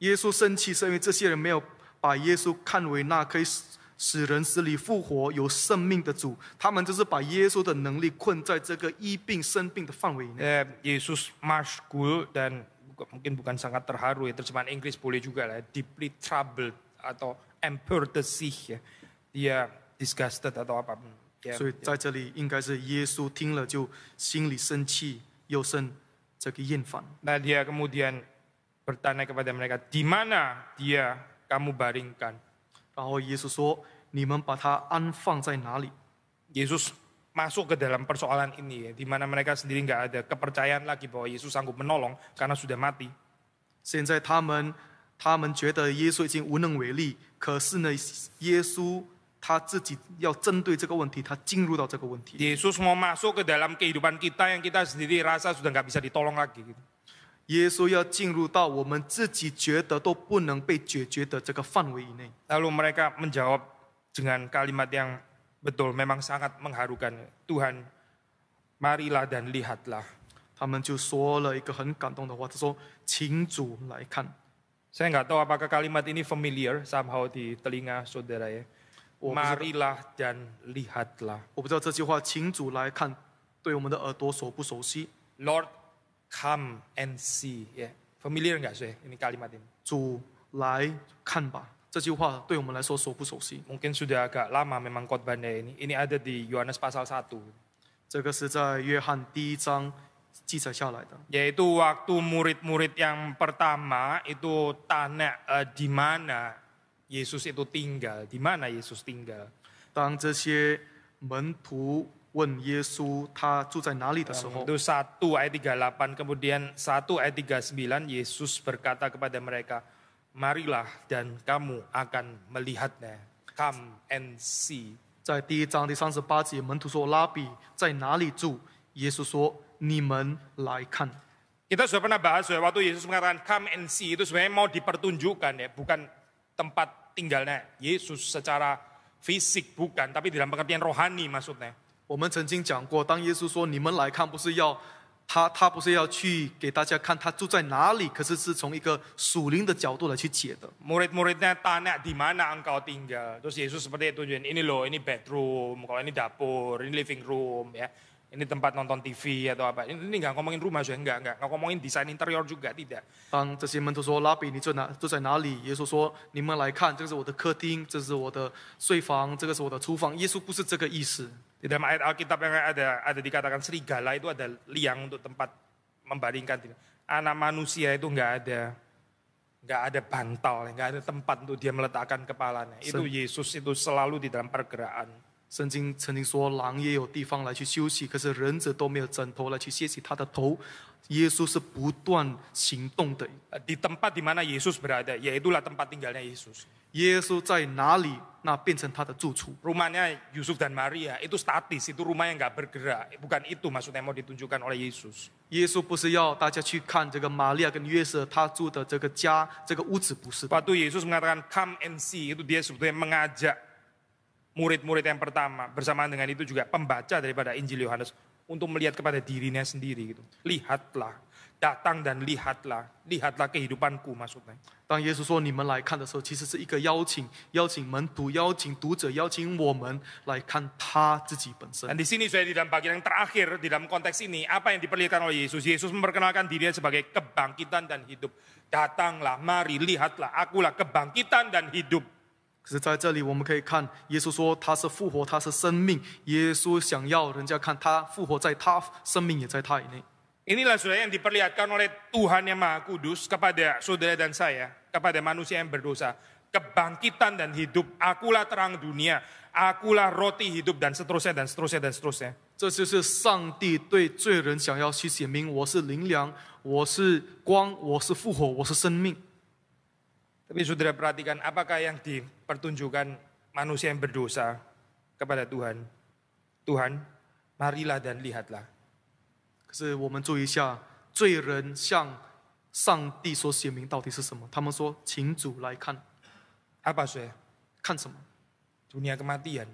Yesus 生气是因为这些人没有把耶稣看为那可以使人死里复活、有生命的主，他们就是把耶稣的能力困在这个医病生病的范围内。Eh, Yesus maskul dan mungkin bukan sangat terharu ya terjemahan Inggris boleh juga lah ya. deeply troubled atau emperor ya dia disgusted atau apa. Yeah, 所以在这里应该是耶稣听了就心里生气，又生这个厌烦。Nah dia kemudian bertanya kepada mereka, di mana dia kamu baringkan? 然后耶稣说：“你们把它安放在哪里？”耶稣 masuk Yesus masuk ke dalam persoalan ini ya, di mana mereka sendiri nggak ada kepercayaan lagi bahwa Yesus sanggup menolong karena sudah Yesus mau masuk ke dalam kehidupan kita yang kita sendiri rasa sudah nggak bisa ditolong lagi. gitu. 耶稣要进入到我们自己觉得都不能被解决的这个范围以内。Lalu mereka menjawab dengan kalimat yang betul memang sangat mengharukan. Tuhan, marilah dan lihatlah. 他们就说了一个很感动的话，他说：“请主来看。” Saya nggak tahu apakah kalimat ini familiar somehow di telinga saudara ya. Oh, marilah dan lihatlah. 我不知道这句话“请主来看”对我们的耳朵熟不熟悉。Lord come and see，耶、yeah.，familiar 感觉，ini kalimat Mungkin sudah agak lama memang khotbahnya ini. Ini ada di Yohanes pasal 1. 这个是在约翰第一章记载下来的。Yaitu waktu murid-murid yang pertama itu tanya、uh, eh, di mana Yesus itu tinggal, di mana Yesus tinggal. 当这些门徒问耶稣他住在哪里的时候，itu 1 ayat delapan kemudian satu ayat tiga sembilan Yesus berkata kepada mereka, "Marilah dan kamu akan melihatnya. Come and see." 在第一章第三十八节，门徒说拉比在哪里住？耶稣说：“你们来看。” Kita sudah pernah bahas ya waktu Yesus mengatakan come and see itu sebenarnya mau dipertunjukkan ya, bukan tempat tinggalnya Yesus secara fisik bukan, tapi dalam pengertian rohani maksudnya. 我们曾经讲过，当耶稣说“你们来看”，不是要他，他不是要去给大家看他住在哪里，可是是从一个属灵的角度来去解的。Mere, mera tanya di mana angka tinggal, itu Yesus seperti itu, jadi ini lo, ini bedroom, kalau ini dapur, ini living room, ya. ini tempat nonton TV atau apa. Ini nggak ngomongin rumah juga, nggak enggak. ngomongin desain interior juga tidak. Yesus Di dalam ayat Alkitab yang ada ada dikatakan serigala itu ada liang untuk tempat membandingkan. Anak manusia itu nggak ada nggak ada bantal, nggak ada tempat untuk dia meletakkan kepalanya. Itu Yesus itu selalu di dalam pergerakan. 圣经曾经说，狼也有地方来去休息，可是人子都没有枕头来去歇息他的头。Yesus Di tempat di mana Yesus berada, yaitulah tempat tinggalnya Yesus. Yesus 在哪里，那变成他的住处。Rumahnya Yusuf dan Maria itu statis, itu rumah yang nggak bergerak. Bukan itu maksudnya mau ditunjukkan oleh Yesus. Yesus 不是要大家去看这个玛利亚跟约瑟他住的这个家，这个屋子不是。Waktu Yesus mengatakan come and see, itu dia sebetulnya mengajak murid-murid yang pertama, bersamaan dengan itu juga pembaca daripada Injil Yohanes untuk melihat kepada dirinya sendiri gitu. Lihatlah, datang dan lihatlah, lihatlah kehidupanku maksudnya. 当耶稣说你们来看的时候，其实是一个邀请，邀请门徒，邀请读者，邀请我们来看他自己本身。Dan di sini saya di dalam bagian yang terakhir di dalam konteks ini apa yang diperlihatkan oleh Yesus? Yesus memperkenalkan dirinya sebagai kebangkitan dan hidup. Datanglah, mari lihatlah, akulah kebangkitan dan hidup. 是在这里，我们可以看耶稣说他是复活，他是生命。耶稣想要人家看他复活，在他生命也在他以内。Inilah suraya yang diperlihatkan oleh Tuhan yang Mahakudus kepada saudara dan saya kepada manusia yang berdosa. Kebangkitan dan hidup, akulah terang dunia, akulah roti hidup dan seterusnya dan seterusnya dan seterusnya。这就是上帝对罪人想要去显明，我是灵粮，我是光，我是复活，我是生命。Tapi saudara perhatikan apakah yang dipertunjukkan manusia yang berdosa kepada Tuhan. Tuhan, marilah dan lihatlah. 可是我们注意一下，罪人向上帝所写明到底是什么？他们说：“请主来看。Apa kematian.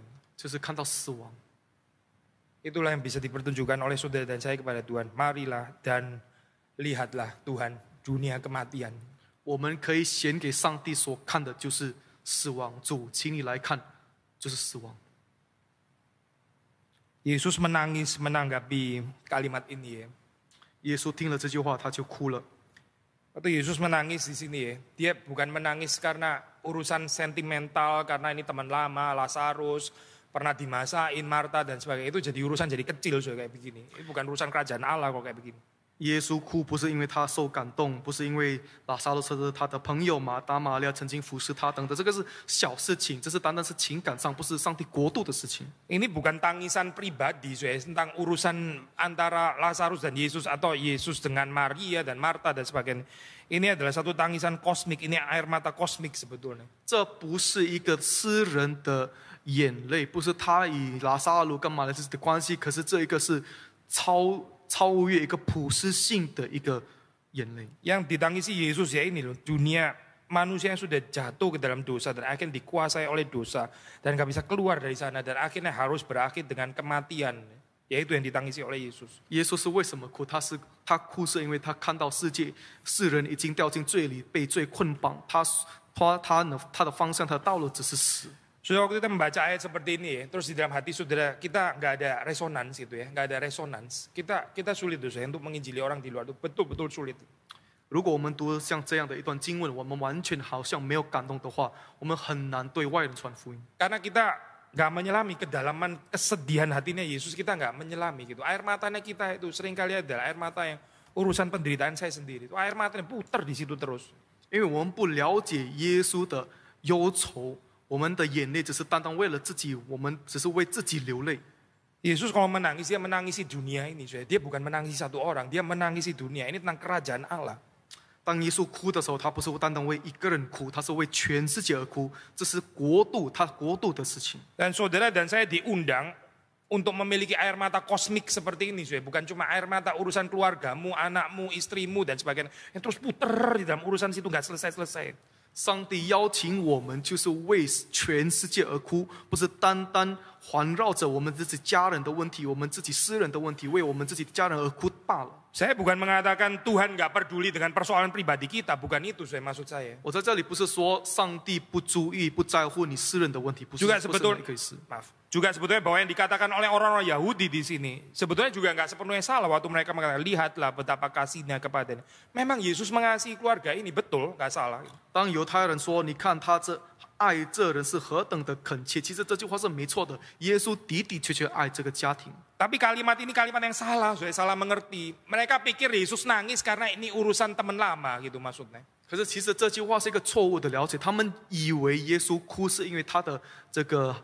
Itulah yang bisa dipertunjukkan oleh saudara dan saya kepada Tuhan. Marilah dan lihatlah Tuhan dunia kematian. 我们可以显给上帝所看的就是死亡。主，请你来看，就是死亡。Yesus menangis menanggapi kalimat ini. Ya. Yesus 听了这句话，他就哭了。Waktu Yesus menangis di sini ya, dia bukan menangis karena urusan sentimental, karena ini teman lama, Lazarus, pernah dimasain Marta dan sebagainya. Itu jadi urusan jadi kecil sudah kayak begini. Ini bukan urusan kerajaan Allah kalau kayak begini. 耶稣哭不是因为他受感动，不是因为拉萨路是他的朋友嘛？达马利亚曾经服侍他等等，这个是小事情，这是单单是情感上，不是上帝国度的事情。Ini bukan tangisan pribadi, soal tang urusan antara Lazarus dan Yesus atau Yesus dengan Maria dan Martha dan sebagainya. Ini adalah satu tangisan kosmik, ini air mata kosmik sebetulnya。这不是一个私人的眼泪，不是他与拉萨路跟马利亚的关系，可是这一个是超。超越一个普世性的一个人类，yang ditangisi Yesus ya ini lo dunia manusia sudah jatuh ke dalam dosa dan akan dikuasai oleh dosa dan nggak bisa keluar dari sana dan akhirnya harus berakhir dengan kematian, ya itu yang ditangisi oleh Yesus. Yesus sebagai kutha se，他哭是因为他看到世界世人已经掉进罪里被罪捆绑，他他他的他的方向他的道路只是死。Sudah waktu kita membaca ayat seperti ini ya, terus di dalam hati saudara kita nggak ada resonans itu ya, nggak ada resonans. Kita kita sulit tuh untuk menginjili orang di luar itu betul-betul sulit. Karena kita nggak menyelami kedalaman kesedihan hatinya Yesus, kita nggak menyelami gitu. Air matanya kita itu sering kali adalah air mata yang urusan penderitaan saya sendiri. Itu air matanya putar di situ terus. 因为我们不了解耶稣的忧愁。Iya, 我们的眼泪只是单单为了自己，我们只是为自己流泪。Yesus kalau menangis dia menangisi dunia ini, dia bukan menangisi satu orang, dia menangisi dunia ini tentang kerajaan Allah. Dan Yesus, Dan saudara dan saya diundang untuk memiliki air mata kosmik seperti ini, Zwe. bukan cuma air mata urusan keluargamu, anakmu, istrimu dan sebagainya. Yang terus puter di dalam urusan situ nggak selesai-selesai. 上帝邀请我们，就是为全世界而哭，不是单单环绕着我们自己家人的问题，我们自己私人的问题，为我们自己家人而哭罢了。Saya bukan mengatakan Tuhan nggak peduli dengan persoalan pribadi kita, bukan itu saya maksud saya. Juga sebetulnya, maaf, juga sebetulnya bahwa yang dikatakan oleh orang-orang Yahudi di sini, sebetulnya juga nggak sepenuhnya salah waktu mereka mengatakan, lihatlah betapa kasihnya kepadanya. Memang Yesus mengasihi keluarga ini, betul, nggak salah. 当犹太人说：“你看他这爱这人是何等的恳切！其实这句话是没错的，耶稣的的确确爱这个家庭。tapi kalimat ini kalimat yang salah saya salah mengerti mereka pikir Yesus nangis karena ini urusan teman lama gitu maksudnya。可是其实这句话是一个错误的了解，他们以为耶稣哭是因为他的这个。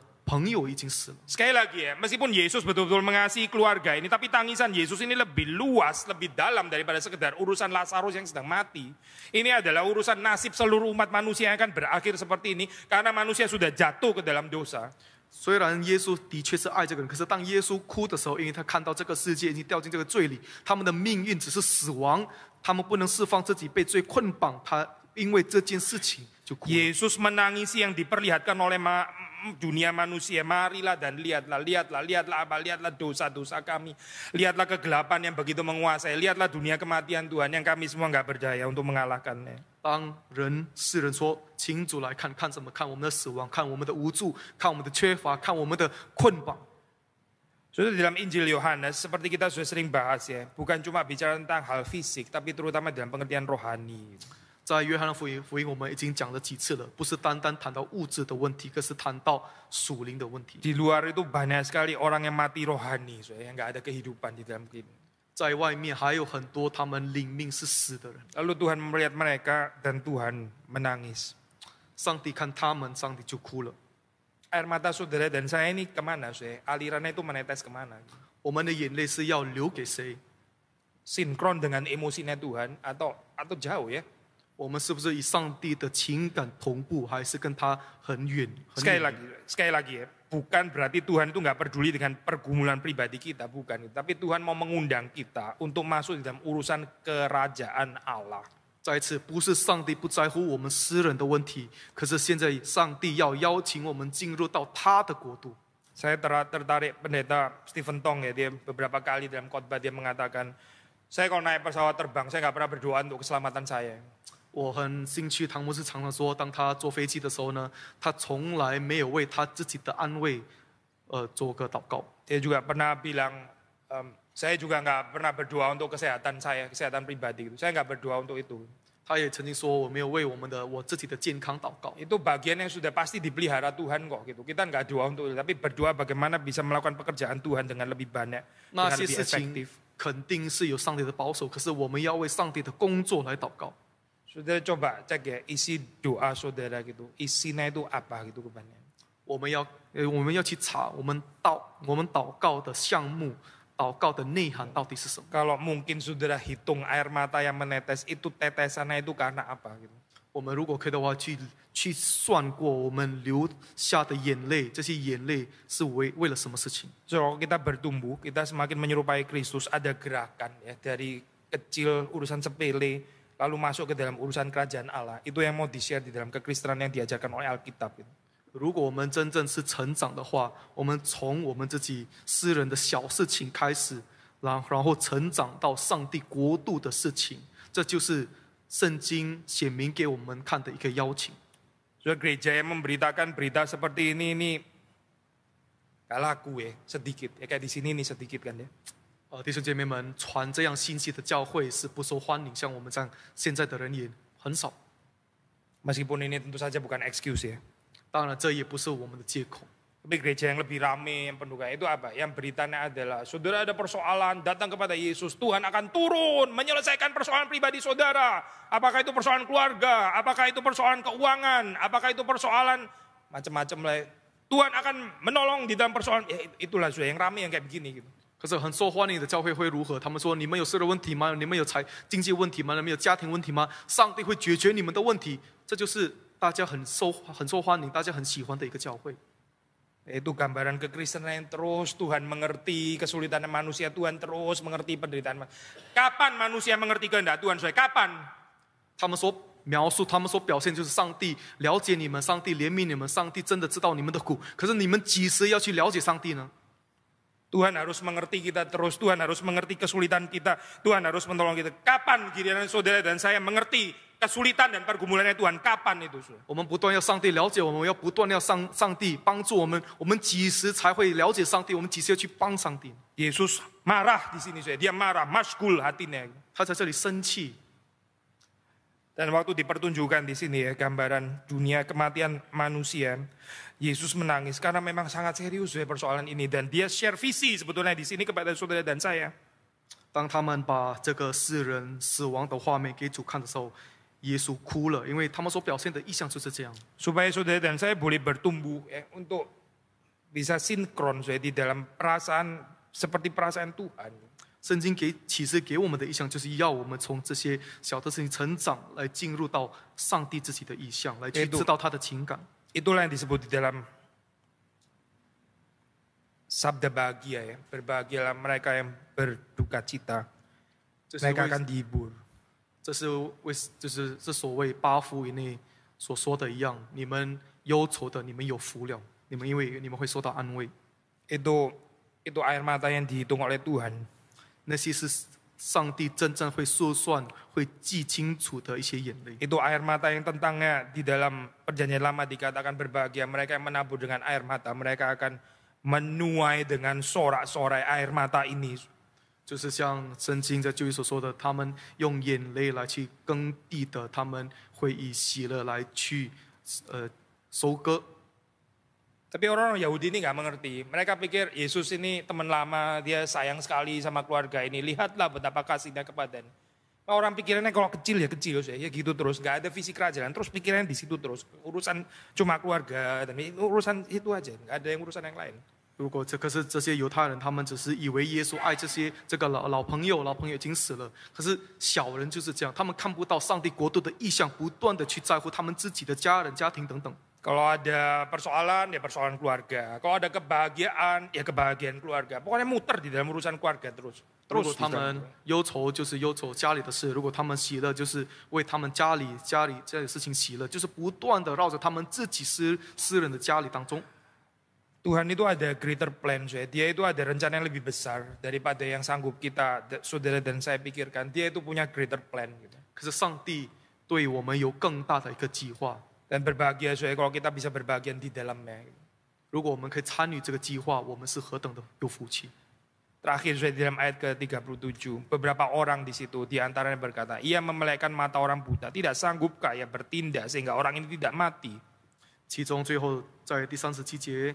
Sekali lagi ya, meskipun Yesus betul-betul mengasihi keluarga ini, tapi tangisan Yesus ini lebih luas, lebih dalam daripada sekedar urusan Lazarus yang sedang mati. Ini adalah urusan nasib seluruh umat manusia yang akan berakhir seperti ini, karena manusia sudah jatuh ke dalam dosa. 虽然耶稣的确是爱这个人，可是当耶稣哭的时候，因为他看到这个世界已经掉进这个罪里，他们的命运只是死亡，他们不能释放自己，被罪捆绑。他因为这件事情就哭。Yesus menangisi yang diperlihatkan oleh dunia manusia. Marilah dan lihatlah, lihatlah, lihatlah apa, lihatlah dosa-dosa kami. Lihatlah kegelapan yang begitu menguasai. Lihatlah dunia kematian Tuhan yang kami semua nggak berdaya untuk mengalahkannya. 当人世人说：“请主来看看怎么看我们的死亡，看我们的无助，看我们的缺乏，看我们的捆绑。” dalam Injil Yohanes, seperti kita sudah sering bahas ya, bukan cuma bicara tentang hal fisik, tapi terutama dalam pengertian rohani. 在约翰的福音，福音我们已经讲了几次了，不是单单谈到物质的问题，可是谈到属灵的问题。Di luar itu banyak sekali orang yang mati rohani, so yang nggak ada kehidupan di dalam kehidupan. 在外面还有很多他们灵命是死的人。Lalu Tuhan melihat mereka dan Tuhan menangis. 上帝看他们，上帝就哭了。Air mata saudara dan saya ini kemana, saya? Alirannya itu menetes kemana? 我们的眼泪是要流给谁？Sinkron dengan emosinya Tuhan atau atau jauh ya? 我们是不是与上帝的情感同步，还是跟他很远？很 Sekali lagi, sekali lagi ya, bukan berarti Tuhan itu nggak peduli dengan pergumulan pribadi kita, bukan. itu. Tapi Tuhan mau mengundang kita untuk masuk di dalam urusan kerajaan Allah. 再一次，不是上帝不在乎我们私人的问题，可是现在上帝要邀请我们进入到他的国度。Saya ter- tertarik pendeta Stephen Tong ya, dia beberapa kali dalam khotbah dia mengatakan, saya kalau naik pesawat terbang, saya nggak pernah berdoa untuk keselamatan saya. 我很兴趣，唐牧师常常说，当他坐飞机的时候呢，他从来没有为他自己的安慰，呃，做个祷告。Dia juga pernah bilang, um, saya juga nggak pernah berdoa untuk kesehatan saya, kesehatan pribadi. Itu. Saya nggak berdoa untuk itu. 他也曾经说，我没有为我们的我自己的健康祷告。Itu bagian yang sudah pasti dipelihara Tuhan kok gitu. Kita nggak doa untuk itu, tapi berdoa bagaimana bisa melakukan pekerjaan Tuhan dengan lebih banyak, dengan lebih efektif. 肯定是有上帝的保守，可是我们要为上帝的工作来祷告。Saudara coba cek ya isi doa saudara gitu, isinya itu apa gitu kebanyakan. Kalau mungkin saudara hitung air mata yang menetes itu tetesannya itu karena apa gitu. 我们如果可以的话，去去算过我们流下的眼泪，这些眼泪是为为了什么事情？So kita bertumbuh, kita semakin menyerupai Kristus. Ada gerakan ya dari kecil urusan sepele lalu masuk ke dalam urusan kerajaan Allah. Itu yang mau di-share di dalam kekristenan yang diajarkan oleh Alkitab. Gitu. 如果我们真正是成长的话，我们从我们自己私人的小事情开始，然然后成长到上帝国度的事情，这就是圣经显明给我们看的一个邀请。所以 gereja yang memberitakan berita seperti ini ini gak laku ya sedikit ya kayak di sini ini sedikit kan ya. 呃，弟兄姐妹们传这样信息的教会是不受欢迎，像我们这样现在的人也很少。Meskipun ini tentu saja bukan excuse ya. 当然，这也不是我们的借口。Tapi gereja yang lebih rame, yang pendukung itu apa? Yang beritanya adalah, saudara ada persoalan, datang kepada Yesus, Tuhan akan turun, menyelesaikan persoalan pribadi saudara. Apakah itu persoalan keluarga? Apakah itu persoalan keuangan? Apakah itu persoalan macam-macam lah. Ya. Tuhan akan menolong di dalam persoalan. Ya, itulah sudah yang rame yang kayak begini gitu. 可是很受欢迎的教会会如何？他们说：“你们有收入问题吗？你们有财经济问题吗？你们有家庭问题吗？上帝会解决你们的问题。”这就是大家很受很受欢迎、大家很喜欢的一个教会。Kapan manusia mengerti kan dah Tuhan saya kapan？他们所描述、他们所表现就是上帝了解你们、上帝怜悯你们、上帝真的知道你们的苦。可是你们几时要去了解上帝呢？Tuhan harus mengerti kita terus, Tuhan harus mengerti kesulitan kita, Tuhan harus menolong kita. Kapan kiri saudara dan saya mengerti kesulitan dan pergumulannya Tuhan? Kapan itu? Yesus marah di sini, saya dia marah, maskul hatinya. dan waktu dipertunjukkan di sini ya gambaran dunia kematian manusia. Yesus menangis karena memang sangat serius ya persoalan ini dan dia share visi sebetulnya di sini kepada saudara dan saya. Supaya saudara dan saya boleh bertumbuh ya, untuk bisa sinkron saya di dalam perasaan seperti perasaan Tuhan. 圣经给启示给我们的意象，就是要我们从这些小的事情成长，来进入到上帝自己的意象，来去知道他的情感。Itulah yang disebut di dalam sabda bahagia ya. Berbahagialah mereka yang berduka cita. Mereka akan dihibur. itu air mata yang dihitung oleh Tuhan. 上帝真正会数算，会记清楚的一些眼泪。itu air mata yang tentangnya di dalam perjanjian lama dikatakan b e r b a h a g i a mereka yang m e n a b u r dengan air mata mereka akan menuai dengan sorak-sorai air mata ini。就是像圣经在旧约所说的，他们用眼泪来去耕地的，他们会以喜乐来去呃收割。Tapi orang-orang Yahudi ini nggak mengerti. Mereka pikir Yesus ini teman lama, dia sayang sekali sama keluarga ini. Lihatlah betapa kasihnya kepadanya. Nah, orang pikirannya kalau kecil ya kecil ya, ya gitu terus. Gak ada visi kerajaan, terus pikirannya di situ terus. Urusan cuma keluarga, dan urusan itu aja, Gak ada yang urusan yang lain. 如果这可是这些犹太人，他们只是以为耶稣爱这些这个老老朋友，老朋友已经死了。可是小人就是这样，他们看不到上帝国度的意向，不断的去在乎他们自己的家人、家庭等等。如果他们忧愁，就是忧愁家里的事；如果他们喜乐，就是为他们家里、家里、家里事情喜乐，就是不断的绕着他们自己私私人的家里当中。Tuhan itu ada greater plan, saya. Dia itu ada rencana yang lebih besar daripada yang sanggup kita, saudara dan saya pikirkan. Dia itu punya greater plan. Gitu. Dan berbahagia, saya, kalau kita bisa berbahagia di dalamnya. Gitu. Terakhir, saudara, dalam ayat ke-37, beberapa orang di situ, di antaranya berkata, ia memelekkan mata orang buta, tidak sanggupkah ia bertindak sehingga orang ini tidak mati. 其中最后在第三十七节，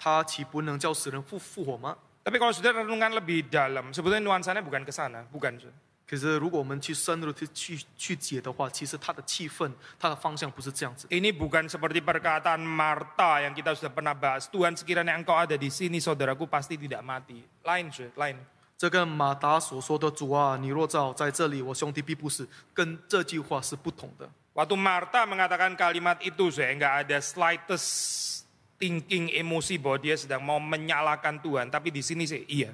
他岂不能叫死人复复活吗？Tapi kalau sudah renungan lebih dalam, sebetulnya nuansanya bukan ke sana, bukan. bukan seperti perkataan Marta yang kita sudah pernah bahas. Tuhan sekiranya engkau ada di sini, saudaraku pasti tidak mati. Lain, saudara, lain. 这跟马达所说的“主啊，你若早在这里，我兄弟必不死”跟这句话是不同的。Waktu Marta mengatakan kalimat itu, saya nggak ada slightest thinking emosi bahwa dia sedang mau menyalahkan Tuhan, tapi di sini sih iya.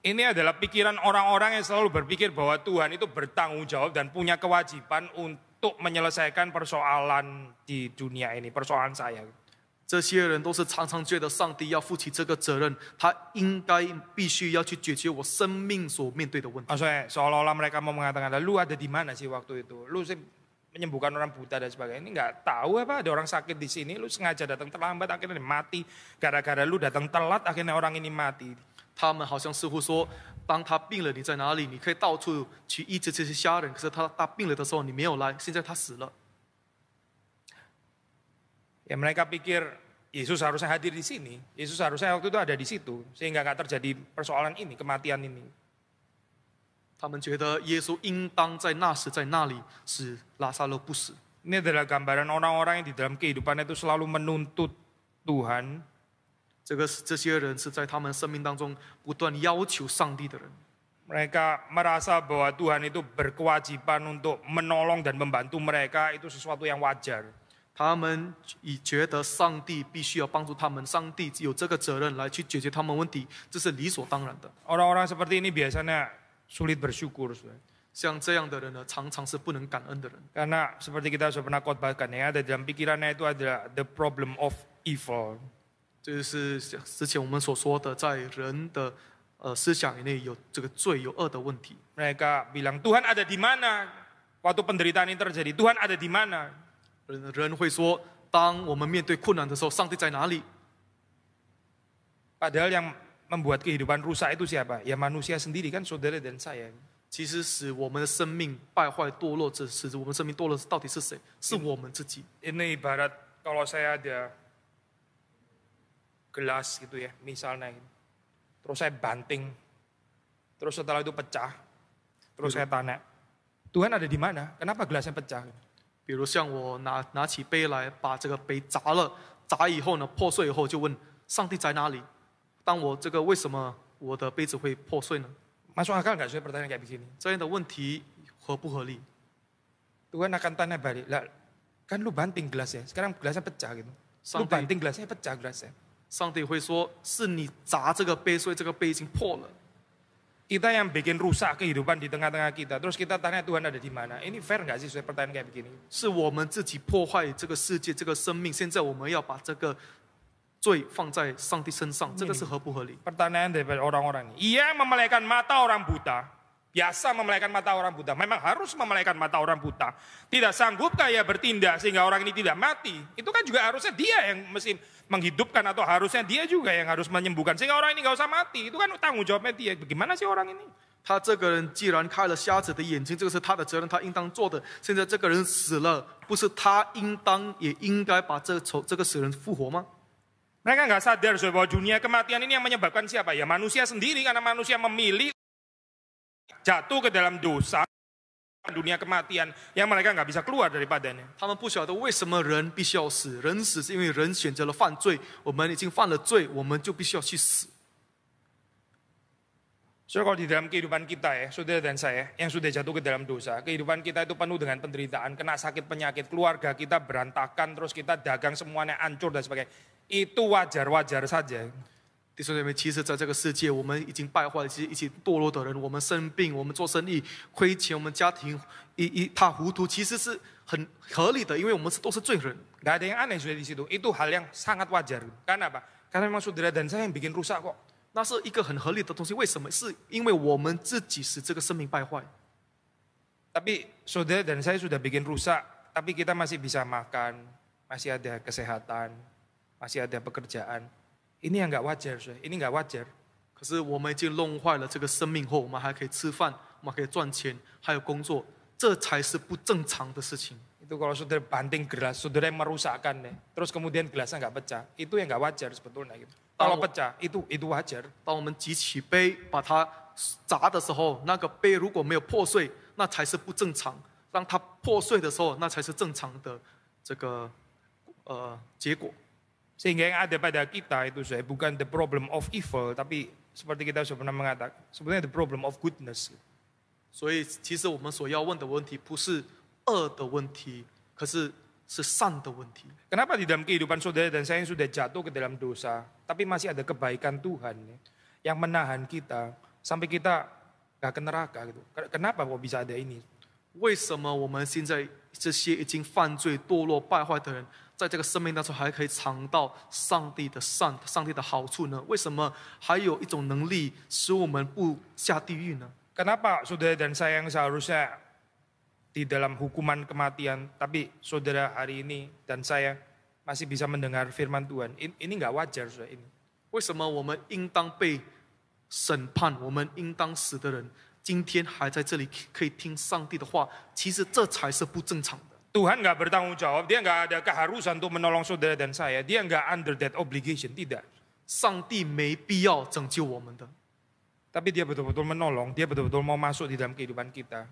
Ini adalah pikiran orang-orang yang selalu berpikir bahwa Tuhan itu bertanggung jawab dan punya kewajiban untuk menyelesaikan persoalan di dunia ini, persoalan saya. 这些人都是常常觉得上帝要负起这个责任，他应该必须要去解决我生命所面对的问题。Maksudnya orang mereka mau mengatakan, lu ada di mana sih waktu itu? Lu sih menyembuhkan orang buta dan sebagainya. Ini nggak tahu apa ada orang sakit di sini, lu sengaja datang terlambat akhirnya mati. Gara-gara lu datang telat akhirnya orang ini mati. 他们好像似乎说，当他病了，你在哪里？你可以到处去医治这些瞎人。可是他他病了的时候，你没有来，现在他死了。Ya mereka pikir Yesus harusnya hadir di sini. Yesus harusnya waktu itu ada di situ sehingga nggak terjadi persoalan ini, kematian ini. 他们觉得耶稣应当在那时在那里，使拉萨勒不死。Ini adalah gambaran orang-orang yang di dalam kehidupannya itu selalu menuntut Tuhan. 这个这些人是在他们生命当中不断要求上帝的人。Mereka merasa bahwa Tuhan itu berkewajiban untuk menolong dan membantu mereka itu sesuatu yang wajar. 他们已觉得上帝必须要帮助他们，上帝有这个责任来去解决他们问题，这是理所当然的。Orang-orang seperti ini biasanya sulit bersyukur. 像这样的人呢，常常是不能感恩的人。Karena seperti kita sudah pernah katakan ya, ada dalam pikirannya itu ada the problem of evil. 就是之前我们所说的，在人的呃思想以内有这个罪有恶的问题。Mereka bilang Tuhan ada di mana? Waktu penderitaan ini terjadi, Tuhan ada di mana? 人人会说，当我们面对困难的时候，上帝在哪里？Padahal yang membuat kehidupan rusak itu siapa? Ya manusia sendiri kan saudara dan saya. 其实使我们的生命败坏堕落，这使我们生命堕落到底是谁？是我们自己。Ini ibarat kalau saya ada gelas gitu ya, misalnya, gitu. terus saya banting, terus setelah itu pecah, terus iya. saya tanya, Tuhan ada di mana? Kenapa gelasnya pecah? 比如像我拿拿起杯来，把这个杯砸了，砸以后呢，破碎以后就问上帝在哪里？当我这个为什么我的杯子会破碎呢？马苏阿卡，你这样不答应该比基尼这样的问题合不合理？你看阿卡答应不的，那看路板顶 glass 呀，现在 glass 不砸的嘛，路板顶 glass 不砸 glass，上帝会说是你砸这个杯，所以这个杯已经破了。Kita yang bikin rusak kehidupan di tengah-tengah kita. Terus kita tanya Tuhan ada di mana? Ini fair nggak sih saya pertanyaan kayak begini? Pertanyaan dari orang-orang ini. Ia memelekan mata orang buta. Biasa memelekan mata orang buta. Memang harus memelekan mata orang buta. Tidak sanggupkah ia bertindak sehingga orang ini tidak mati? Itu kan juga harusnya dia yang mesti menghidupkan atau harusnya dia juga yang harus menyembuhkan sehingga orang ini nggak usah mati itu kan tanggung jawabnya dia bagaimana sih orang ini 他这个人既然开了瞎子的眼睛，这个是他的责任，他应当做的。现在这个人死了，不是他应当也应该把这从这个死人复活吗？Mereka nggak sadar bahwa dunia kematian ini yang menyebabkan siapa ya manusia sendiri karena manusia memilih jatuh ke dalam dosa dunia kematian yang mereka nggak bisa keluar daripadanya. 他们不晓得为什么人必须要死，人死是因为人选择了犯罪，我们已经犯了罪，我们就必须要去死。Saudara so, kalau di dalam kehidupan kita ya, saudara dan saya yang sudah jatuh ke dalam dosa, kehidupan kita itu penuh dengan penderitaan, kena sakit penyakit, keluarga kita berantakan, terus kita dagang semuanya hancur dan sebagainya. Itu wajar-wajar saja. 弟兄姐妹，其实，在这个世界，我们已经败坏，其实一起堕落的人，我们生病，我们做生意亏钱，我们家庭一一塌糊涂，其实是很合理的，因为我们是都是罪人。Gak ada yang aneh sudah di situ. Itu hal yang sangat wajar. Karena apa? Karena memang saudara dan saya yang bikin rusak kok. 那是一个很合理的东西，为什么？是因为我们自己使这个生命败坏。Tapi saudara dan saya sudah bikin rusak, tapi kita masih bisa makan, masih ada kesehatan, masih ada pekerjaan. 一年该挖几岁，一年该挖几儿？可是我们已经弄坏了这个生命后，我们还可以吃饭，我们可以赚钱，还有工作，这才是不正常的事情。itu kalau sudah banding gelas sudah yang merusakkan, terus kemudian gelasnya enggak pecah, itu yang enggak wajar sebetulnya gitu. kalau pecah itu itu wajar. 当我们举起杯把它砸的时候，那个杯如果没有破碎，那才是不正常；当它破碎的时候，那才是正常的这个呃结果。Sehingga yang ada pada kita itu saya bukan the problem of evil, tapi seperti kita sudah pernah mengatakan, sebenarnya the problem of goodness. So 所以，其实我们所要问的问题不是恶的问题，可是是善的问题。Kenapa di dalam kehidupan saudara dan saya yang sudah jatuh ke dalam dosa, tapi masih ada kebaikan Tuhan ya, yang menahan kita sampai kita gak ke neraka gitu. Kenapa kok bisa ada ini? 为什么我们现在这些已经犯罪、堕落、败坏的人，在这个生命当中，还可以尝到上帝的善、上帝的好处呢？为什么还有一种能力使我们不下地狱呢？Kenapa saudara dan saya yang seharusnya di dalam hukuman kematian, tapi saudara hari ini dan saya masih bisa mendengar firman Tuhan? Ini ini nggak wajar, s u d a r ini。为什么我们应当被审判、我们应当死的人，今天还在这里可以听上帝的话？其实这才是不正常。Tuhan nggak bertanggung jawab, dia nggak ada keharusan untuk menolong saudara dan saya. Dia nggak under that obligation, tidak. tapi dia betul-betul menolong, dia betul-betul mau masuk di dalam kehidupan kita.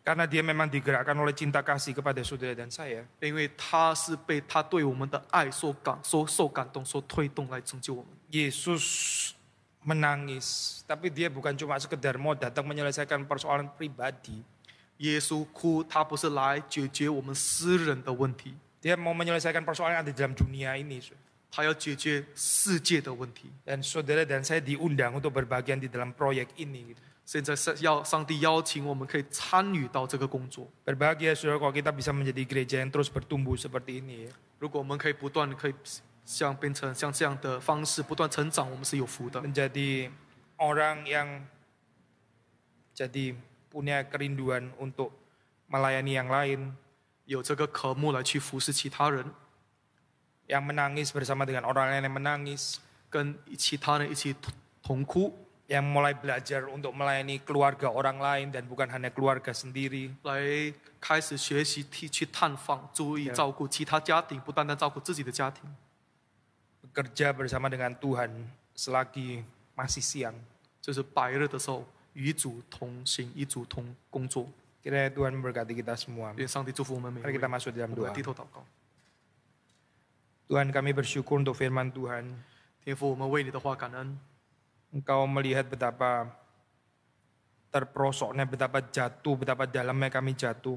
Karena dia memang digerakkan oleh cinta kasih kepada saudara dan saya. Yesus menangis, tapi dia bukan cuma sekedar mau datang menyelesaikan persoalan pribadi. Yesus ku, Dia mau menyelesaikan persoalan yang ada di dalam dunia ini. Ya dan saudara dan saya diundang untuk berbagian di dalam proyek ini. Gitu. Ya, Berbahagia saudara kalau kita bisa menjadi gereja yang terus bertumbuh seperti ini. 如果我们可以不断可以 ya. 像变成像这样的方式不断成长，我们是有福的。menjadi orang yang jadi punya kerinduan untuk melayani yang lain，有这个渴慕来去服侍其他人。yang menangis bersama dengan orang lain yang menangis，跟其他人一起同哭。yang mulai belajar untuk melayani keluarga orang lain dan bukan hanya keluarga sendiri. Yeah kerja bersama dengan Tuhan selagi masih siang. pairet 的时候与主同行，与主同工作。Kira-kira Tuhan memberkati kita semua. Ya, mari kita masuk dalam doa. Tuhan kami bersyukur untuk firman Tuhan. Engkau melihat betapa terprosoknya, betapa jatuh, betapa dalamnya kami jatuh.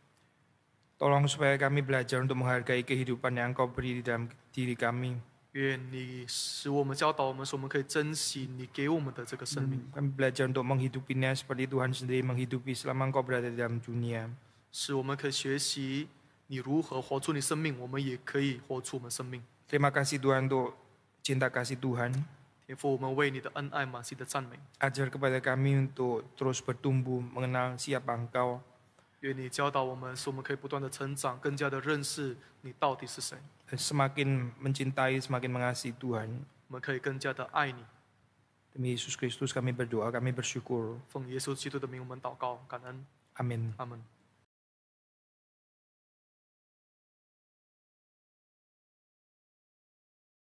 Tolong supaya kami belajar untuk menghargai kehidupan yang Engkau beri di dalam diri kami. kami belajar untuk menghidupinya seperti Tuhan sendiri menghidupi selama Engkau berada di dalam dunia. terima kasih Tuhan untuk cinta kasih Tuhan. Ajar kepada kami untuk terus bertumbuh mengenal siapa Engkau. 愿你教导我们，使我们可以不断的成长，更加的认识你到底是谁。Semakin mencintai, semakin mengasihi Tuhan. 我们可以更加的爱你。Demi Yesus Kristus kami berdoa, kami bersyukur. 奉耶稣基督的名，我们祷告，感恩。Amin. Amin.